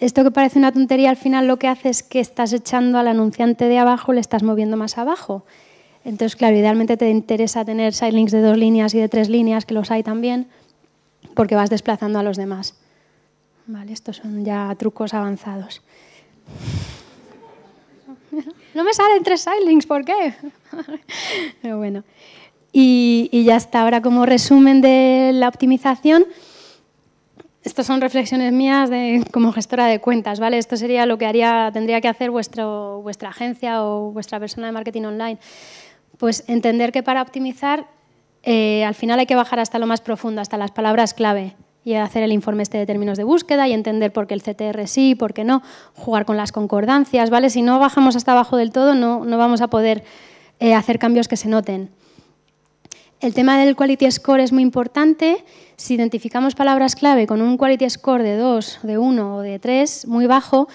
Esto que parece una tontería al final lo que hace es que estás echando al anunciante de abajo, le estás moviendo más abajo. Entonces, claro, idealmente te interesa tener links de dos líneas y de tres líneas, que los hay también, porque vas desplazando a los demás. Vale, estos son ya trucos avanzados. No me salen tres sidelinks, ¿por qué? Pero bueno. Y, ya está. Ahora, como resumen de la optimización, estas son reflexiones mías de, como gestora de cuentas, ¿vale? Esto sería lo que haría, tendría que hacer vuestro, vuestra agencia o vuestra persona de marketing online. Pues entender que para optimizar, eh, al final hay que bajar hasta lo más profundo, hasta las palabras clave y hacer el informe este de términos de búsqueda y entender por qué el CTR sí, por qué no, jugar con las concordancias, ¿vale? Si no bajamos hasta abajo del todo, no, no vamos a poder eh, hacer cambios que se noten. El tema del quality score es muy importante. Si identificamos palabras clave con un quality score de 2, de 1 o de 3, muy bajo,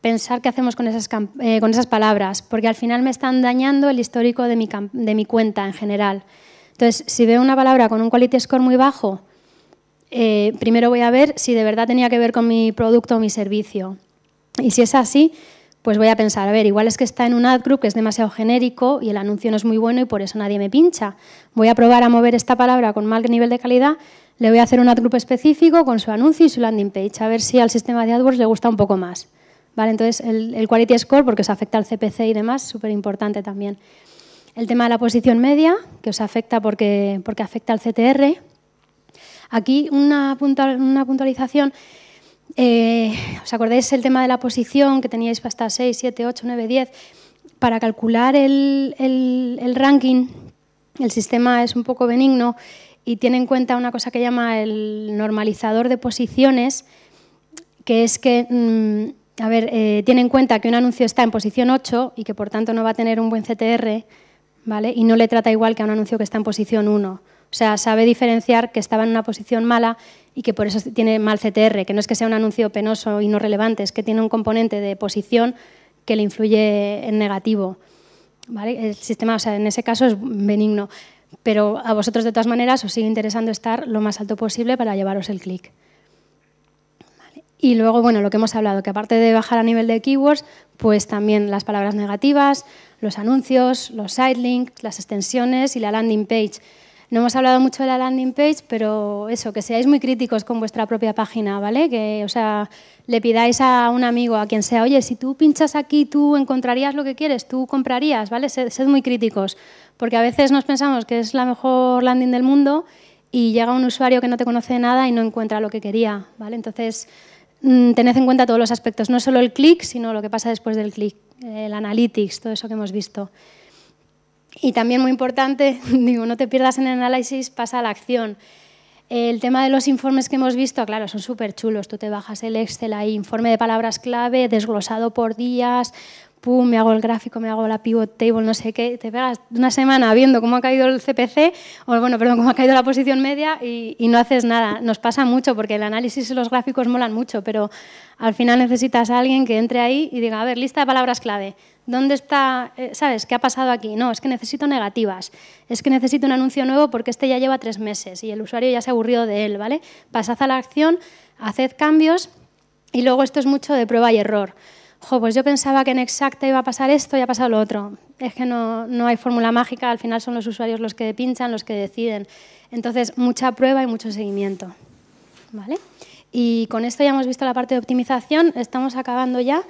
pensar qué hacemos con esas, eh, con esas palabras, porque al final me están dañando el histórico de mi, de mi cuenta en general. Entonces, si veo una palabra con un quality score muy bajo, eh, primero voy a ver si de verdad tenía que ver con mi producto o mi servicio. Y si es así, pues voy a pensar, a ver, igual es que está en un ad group que es demasiado genérico y el anuncio no es muy bueno y por eso nadie me pincha. Voy a probar a mover esta palabra con mal nivel de calidad, le voy a hacer un ad group específico con su anuncio y su landing page, a ver si al sistema de AdWords le gusta un poco más. ¿Vale? Entonces, el, quality score, porque os afecta al CPC y demás, súper importante también. El tema de la posición media, que os afecta porque, porque afecta al CTR, Aquí una, puntualización. Eh, ¿Os acordáis el tema de la posición que teníais hasta 6, 7, 8, 9, 10? Para calcular el, ranking, el sistema es un poco benigno y tiene en cuenta una cosa que llama el normalizador de posiciones, que es que, mm, a ver, eh, tiene en cuenta que un anuncio está en posición 8 y que por tanto no va a tener un buen CTR, ¿vale? Y no le trata igual que a un anuncio que está en posición 1. O sea, sabe diferenciar que estaba en una posición mala y que por eso tiene mal CTR, que no es que sea un anuncio penoso y no relevante, es que tiene un componente de posición que le influye en negativo. El sistema, en ese caso es benigno, pero a vosotros de todas maneras os sigue interesando estar lo más alto posible para llevaros el clic. Y luego, bueno, lo que hemos hablado, que aparte de bajar a nivel de keywords, pues también las palabras negativas, los anuncios, los sidelinks, las extensiones y la landing page no hemos hablado mucho de la landing page, pero eso, que seáis muy críticos con vuestra propia página, ¿vale? Que, o sea, le pidáis a un amigo, a quien sea, oye, si tú pinchas aquí, tú encontrarías lo que quieres, tú comprarías, ¿vale? Sed, muy críticos, porque a veces nos pensamos que es la mejor landing del mundo y llega un usuario que no te conoce nada y no encuentra lo que quería, ¿vale? Entonces, mm, tened en cuenta todos los aspectos, no solo el clic, sino lo que pasa después del clic, el analytics, todo eso que hemos visto. Y también muy importante, digo, no te pierdas en el análisis, pasa a la acción. El tema de los informes que hemos visto, claro, son súper chulos. Tú te bajas el Excel ahí, informe de palabras clave, desglosado por días, pum, me hago el gráfico, me hago la pivot table, no sé qué. Te pegas una semana viendo cómo ha caído el CPC, o bueno, perdón, cómo ha caído la posición media y, y no haces nada. Nos pasa mucho porque el análisis y los gráficos molan mucho, pero al final necesitas a alguien que entre ahí y diga, a ver, lista de palabras clave ¿Dónde está, eh, sabes, qué ha pasado aquí? No, es que necesito negativas, es que necesito un anuncio nuevo porque este ya lleva tres meses y el usuario ya se ha aburrido de él, ¿vale? Pasad a la acción, haced cambios y luego esto es mucho de prueba y error. Jo, pues yo pensaba que en Exacta iba a pasar esto y ha pasado lo otro. Es que no, no hay fórmula mágica, al final son los usuarios los que pinchan, los que deciden. Entonces, mucha prueba y mucho seguimiento, ¿vale? Y con esto ya hemos visto la parte de optimización, estamos acabando ya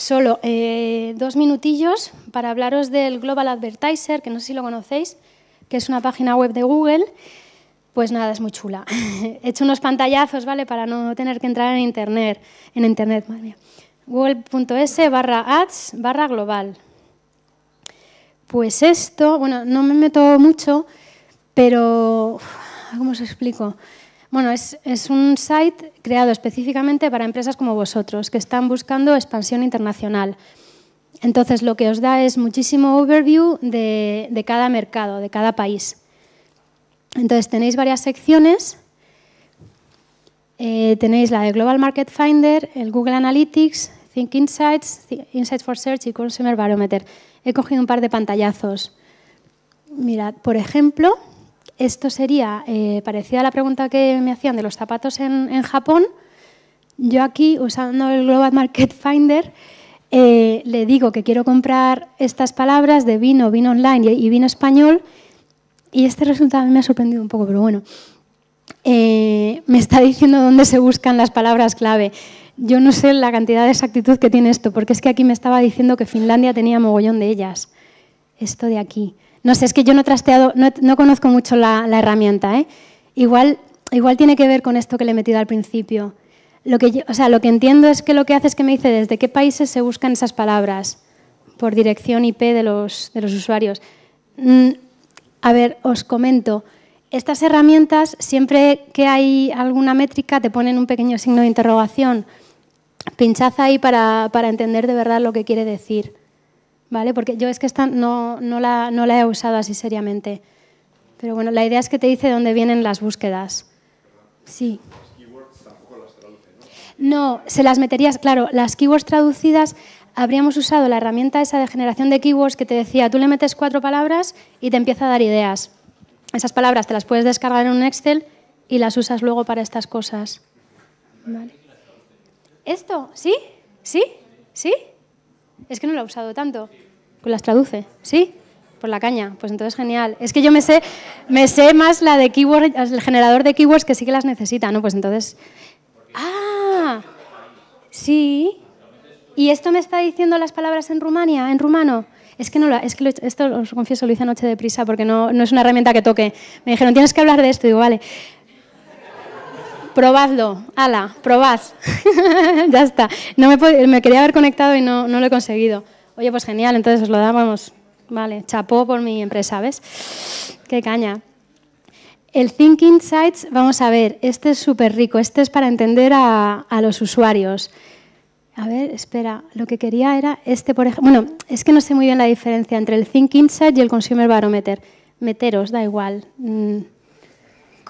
solo eh, dos minutillos para hablaros del Global Advertiser, que no sé si lo conocéis, que es una página web de Google. Pues nada, es muy chula. He hecho unos pantallazos, ¿vale? Para no tener que entrar en internet. En internet, madre Google.es barra ads barra global. Pues esto, bueno, no me meto mucho, pero. ¿Cómo os explico? Bueno, es, un site creado específicamente para empresas como vosotros, que están buscando expansión internacional. Entonces, lo que os da es muchísimo overview de, cada mercado, de cada país. Entonces, tenéis varias secciones. Eh, tenéis la de Global Market Finder, el Google Analytics, Think Insights, Insights for Search y Consumer Barometer. He cogido un par de pantallazos. Mirad, por ejemplo, esto sería eh, a la pregunta que me hacían de los zapatos en, Japón. Yo aquí, usando el Global Market Finder, eh, le digo que quiero comprar estas palabras de vino, vino online y, vino español. Y este resultado me ha sorprendido un poco, pero bueno. Eh, me está diciendo dónde se buscan las palabras clave. Yo no sé la cantidad de exactitud que tiene esto, porque es que aquí me estaba diciendo que Finlandia tenía mogollón de ellas. Esto de aquí. No sé, es que yo no he trasteado, no, conozco mucho la, herramienta. ¿eh? Igual, igual tiene que ver con esto que le he metido al principio. Lo que, o sea, lo que entiendo es que lo que hace es que me dice desde qué países se buscan esas palabras por dirección IP de los, usuarios. Mm, a ver, os comento. Estas herramientas, siempre que hay alguna métrica, te ponen un pequeño signo de interrogación. Pinchad ahí para entender de verdad lo que quiere decir. ¿vale? Porque yo es que esta no, no, la, he usado así seriamente. Pero bueno, la idea es que te dice dónde vienen las búsquedas. Sí. No, se las meterías, claro, las keywords traducidas habríamos usado la herramienta esa de generación de keywords que te decía, tú le metes cuatro palabras y te empieza a dar ideas. Esas palabras te las puedes descargar en un Excel y las usas luego para estas cosas. ¿Esto? ¿Sí? ¿Sí? ¿Sí? Es que no lo he usado tanto. ¿Las traduce? ¿Sí? Por la caña, pues entonces genial. Es que yo me sé, me sé más la de keyword, el generador de keywords que sí que las necesita, ¿no? Pues entonces. ¡Ah! Sí. ¿Y esto me está diciendo las palabras en Rumania, en rumano? Es que, no lo, es que esto os confieso, lo hice anoche deprisa porque no, no es una herramienta que toque. Me dijeron, tienes que hablar de esto. digo, vale probadlo, ala, probad. ya está. No me, quería haber conectado y no, lo he conseguido. Oye, pues genial, entonces os lo damos. Vale, chapó por mi empresa, ¿ves? Qué caña. El Think Insights, vamos a ver, este es súper rico, este es para entender a, los usuarios. A ver, espera, lo que quería era este, por ejemplo. Bueno, es que no sé muy bien la diferencia entre el Think Insight y el Consumer Barometer. Meteros, da igual. Mm,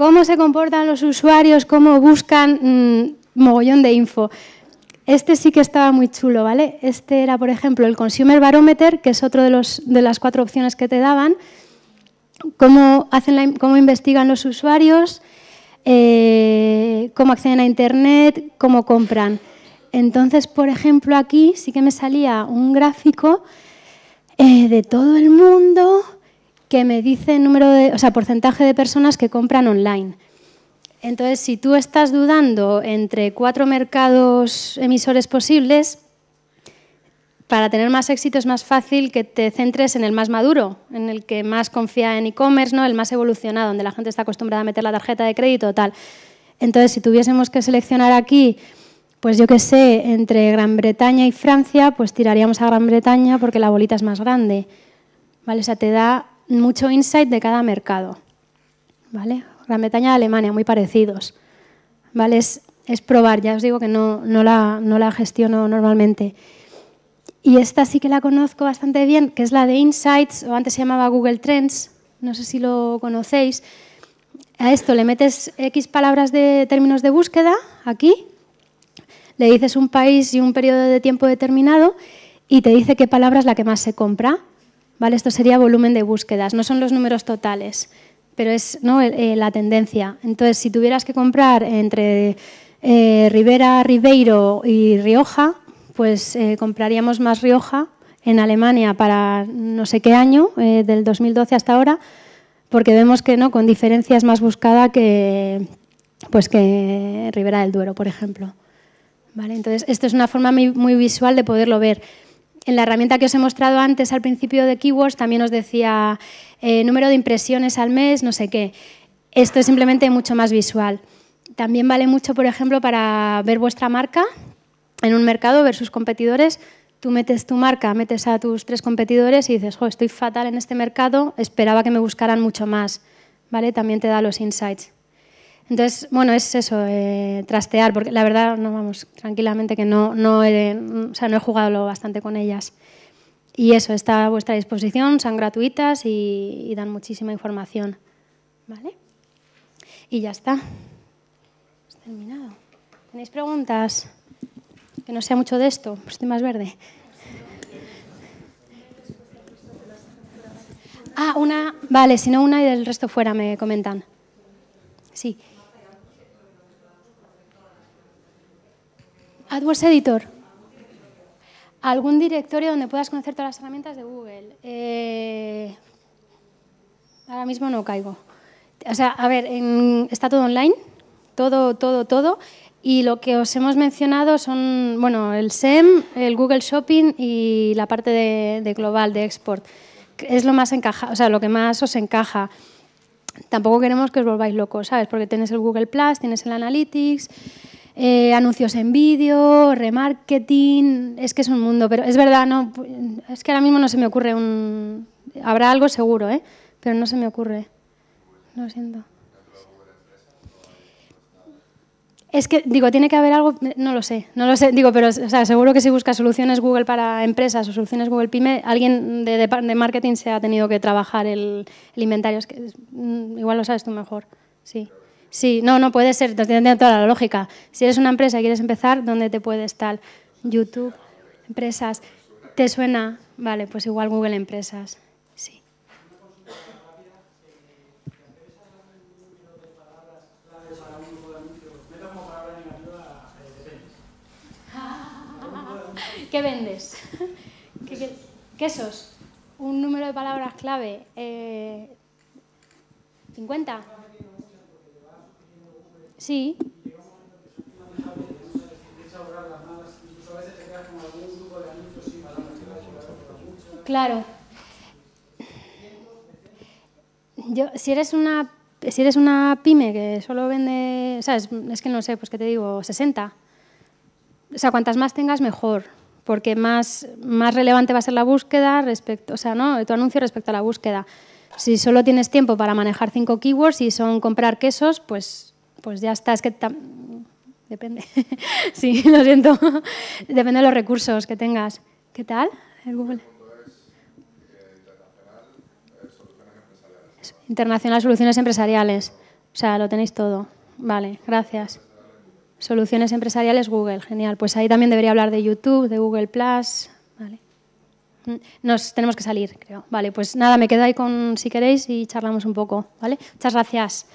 cómo se comportan los usuarios, cómo buscan, mm, mogollón de info. Este sí que estaba muy chulo, ¿vale? Este era, por ejemplo, el Consumer Barometer, que es otro de, los, de las cuatro opciones que te daban. Cómo, hacen investigan los usuarios, eh, cómo acceden a Internet, cómo compran. Entonces, por ejemplo, aquí sí que me salía un gráfico eh, de todo el mundo, que me dice número de, sea, porcentaje de personas que compran online. Entonces, si tú estás dudando entre cuatro mercados emisores posibles, para tener más éxito es más fácil que te centres en el más maduro, en el que más confía en e-commerce, ¿no? el más evolucionado, donde la gente está acostumbrada a meter la tarjeta de crédito, tal. Entonces, si tuviésemos que seleccionar aquí, pues yo qué sé, entre Gran Bretaña y Francia, pues tiraríamos a Gran Bretaña porque la bolita es más grande. ¿Vale? O sea, te da mucho insight de cada mercado. ¿Vale? Gran Bretaña y Alemania, muy parecidos. ¿Vale? Es, probar, ya os digo que no, no, la, no la gestiono normalmente. Y esta sí que la conozco bastante bien, que es la de Insights, o antes se llamaba Google Trends, no sé si lo conocéis. A esto le metes X palabras de términos de búsqueda aquí, le dices un país y un periodo de tiempo determinado y te dice qué palabra es la que más se compra. Esto sería volumen de búsquedas, no son los números totales, pero es eh, la tendencia. Entonces, si tuvieras que comprar entre eh, Ribera, Ribeiro y Rioja, pues eh, compraríamos más Rioja en Alemania para no sé qué año, del 2012 hasta ahora, porque vemos que no con diferencia es más buscada que, pues que Ribera del Duero, por ejemplo. ¿Vale? Entonces, esto es una forma muy visual de poderlo ver. En la herramienta que os he mostrado antes al principio de Keywords también os decía eh, número de impresiones al mes, no sé qué. Esto es simplemente mucho más visual. También vale mucho, por ejemplo, para ver vuestra marca en un mercado ver sus competidores. Tú metes tu marca, metes a tus tres competidores y dices, jo, estoy fatal en este mercado, esperaba que me buscaran mucho más. ¿Vale? También te da los insights. Entonces, bueno, es eso, eh, trastear, porque la verdad, no vamos, tranquilamente que no, no, he, o sea, no he jugado lo bastante con ellas. Y eso, está a vuestra disposición, son gratuitas y, dan muchísima información. ¿Vale? Y ya está. ¿Tenéis preguntas? Que no sea mucho de esto, pues estoy más verde. Ah, una, vale, si no una y del resto fuera me comentan. Sí. AdWords Editor. ¿Algún directorio donde puedas conocer todas las herramientas de Google? Eh, ahora mismo no caigo. O sea, a ver, está todo online, todo, todo, todo. Y lo que os hemos mencionado son, bueno, el SEM, el Google Shopping y la parte de, de global, de export. Es lo más encaja, o sea, lo que más os encaja. Tampoco queremos que os volváis locos, ¿sabes? Porque tienes el Google Plus, tienes el Analytics, eh, anuncios en vídeo, remarketing, es que es un mundo, pero es verdad, no, es que ahora mismo no se me ocurre un... Habrá algo seguro, ¿eh? pero no se me ocurre. Lo siento. Es que, digo, tiene que haber algo, no lo sé, no lo sé, digo, pero o sea, seguro que si buscas soluciones Google para empresas o soluciones Google Pyme, alguien de, de, marketing se ha tenido que trabajar el, el inventario, es que, mm, igual lo sabes tú mejor, sí. Sí, no, no puede ser, tiene toda la lógica. Si eres una empresa y quieres empezar, ¿dónde te puedes estar? YouTube, empresas. ¿Te suena? Vale, pues igual Google Empresas. Sí. ¿Qué vendes? ¿Qué, qué, quesos. Un número de palabras clave. Eh, ¿50? Sí. Claro. si eres una si eres una pyme que solo vende, o sea, es, que no sé, pues que te digo, 60. O sea, cuantas más tengas, mejor, porque más, más relevante va a ser la búsqueda respecto, o sea, ¿no? Tu anuncio respecto a la búsqueda. Si solo tienes tiempo para manejar cinco keywords y son comprar quesos, pues pues ya está, es que depende, sí, lo siento, depende de los recursos que tengas. ¿Qué tal? El Google. Internacional Soluciones Empresariales. O sea, lo tenéis todo. Vale, gracias. Soluciones empresariales Google, genial. Pues ahí también debería hablar de YouTube, de Google Plus. Vale. Mm, nos tenemos que salir, creo. Vale, pues nada, me quedo ahí con si queréis y charlamos un poco. ¿Vale? Muchas gracias.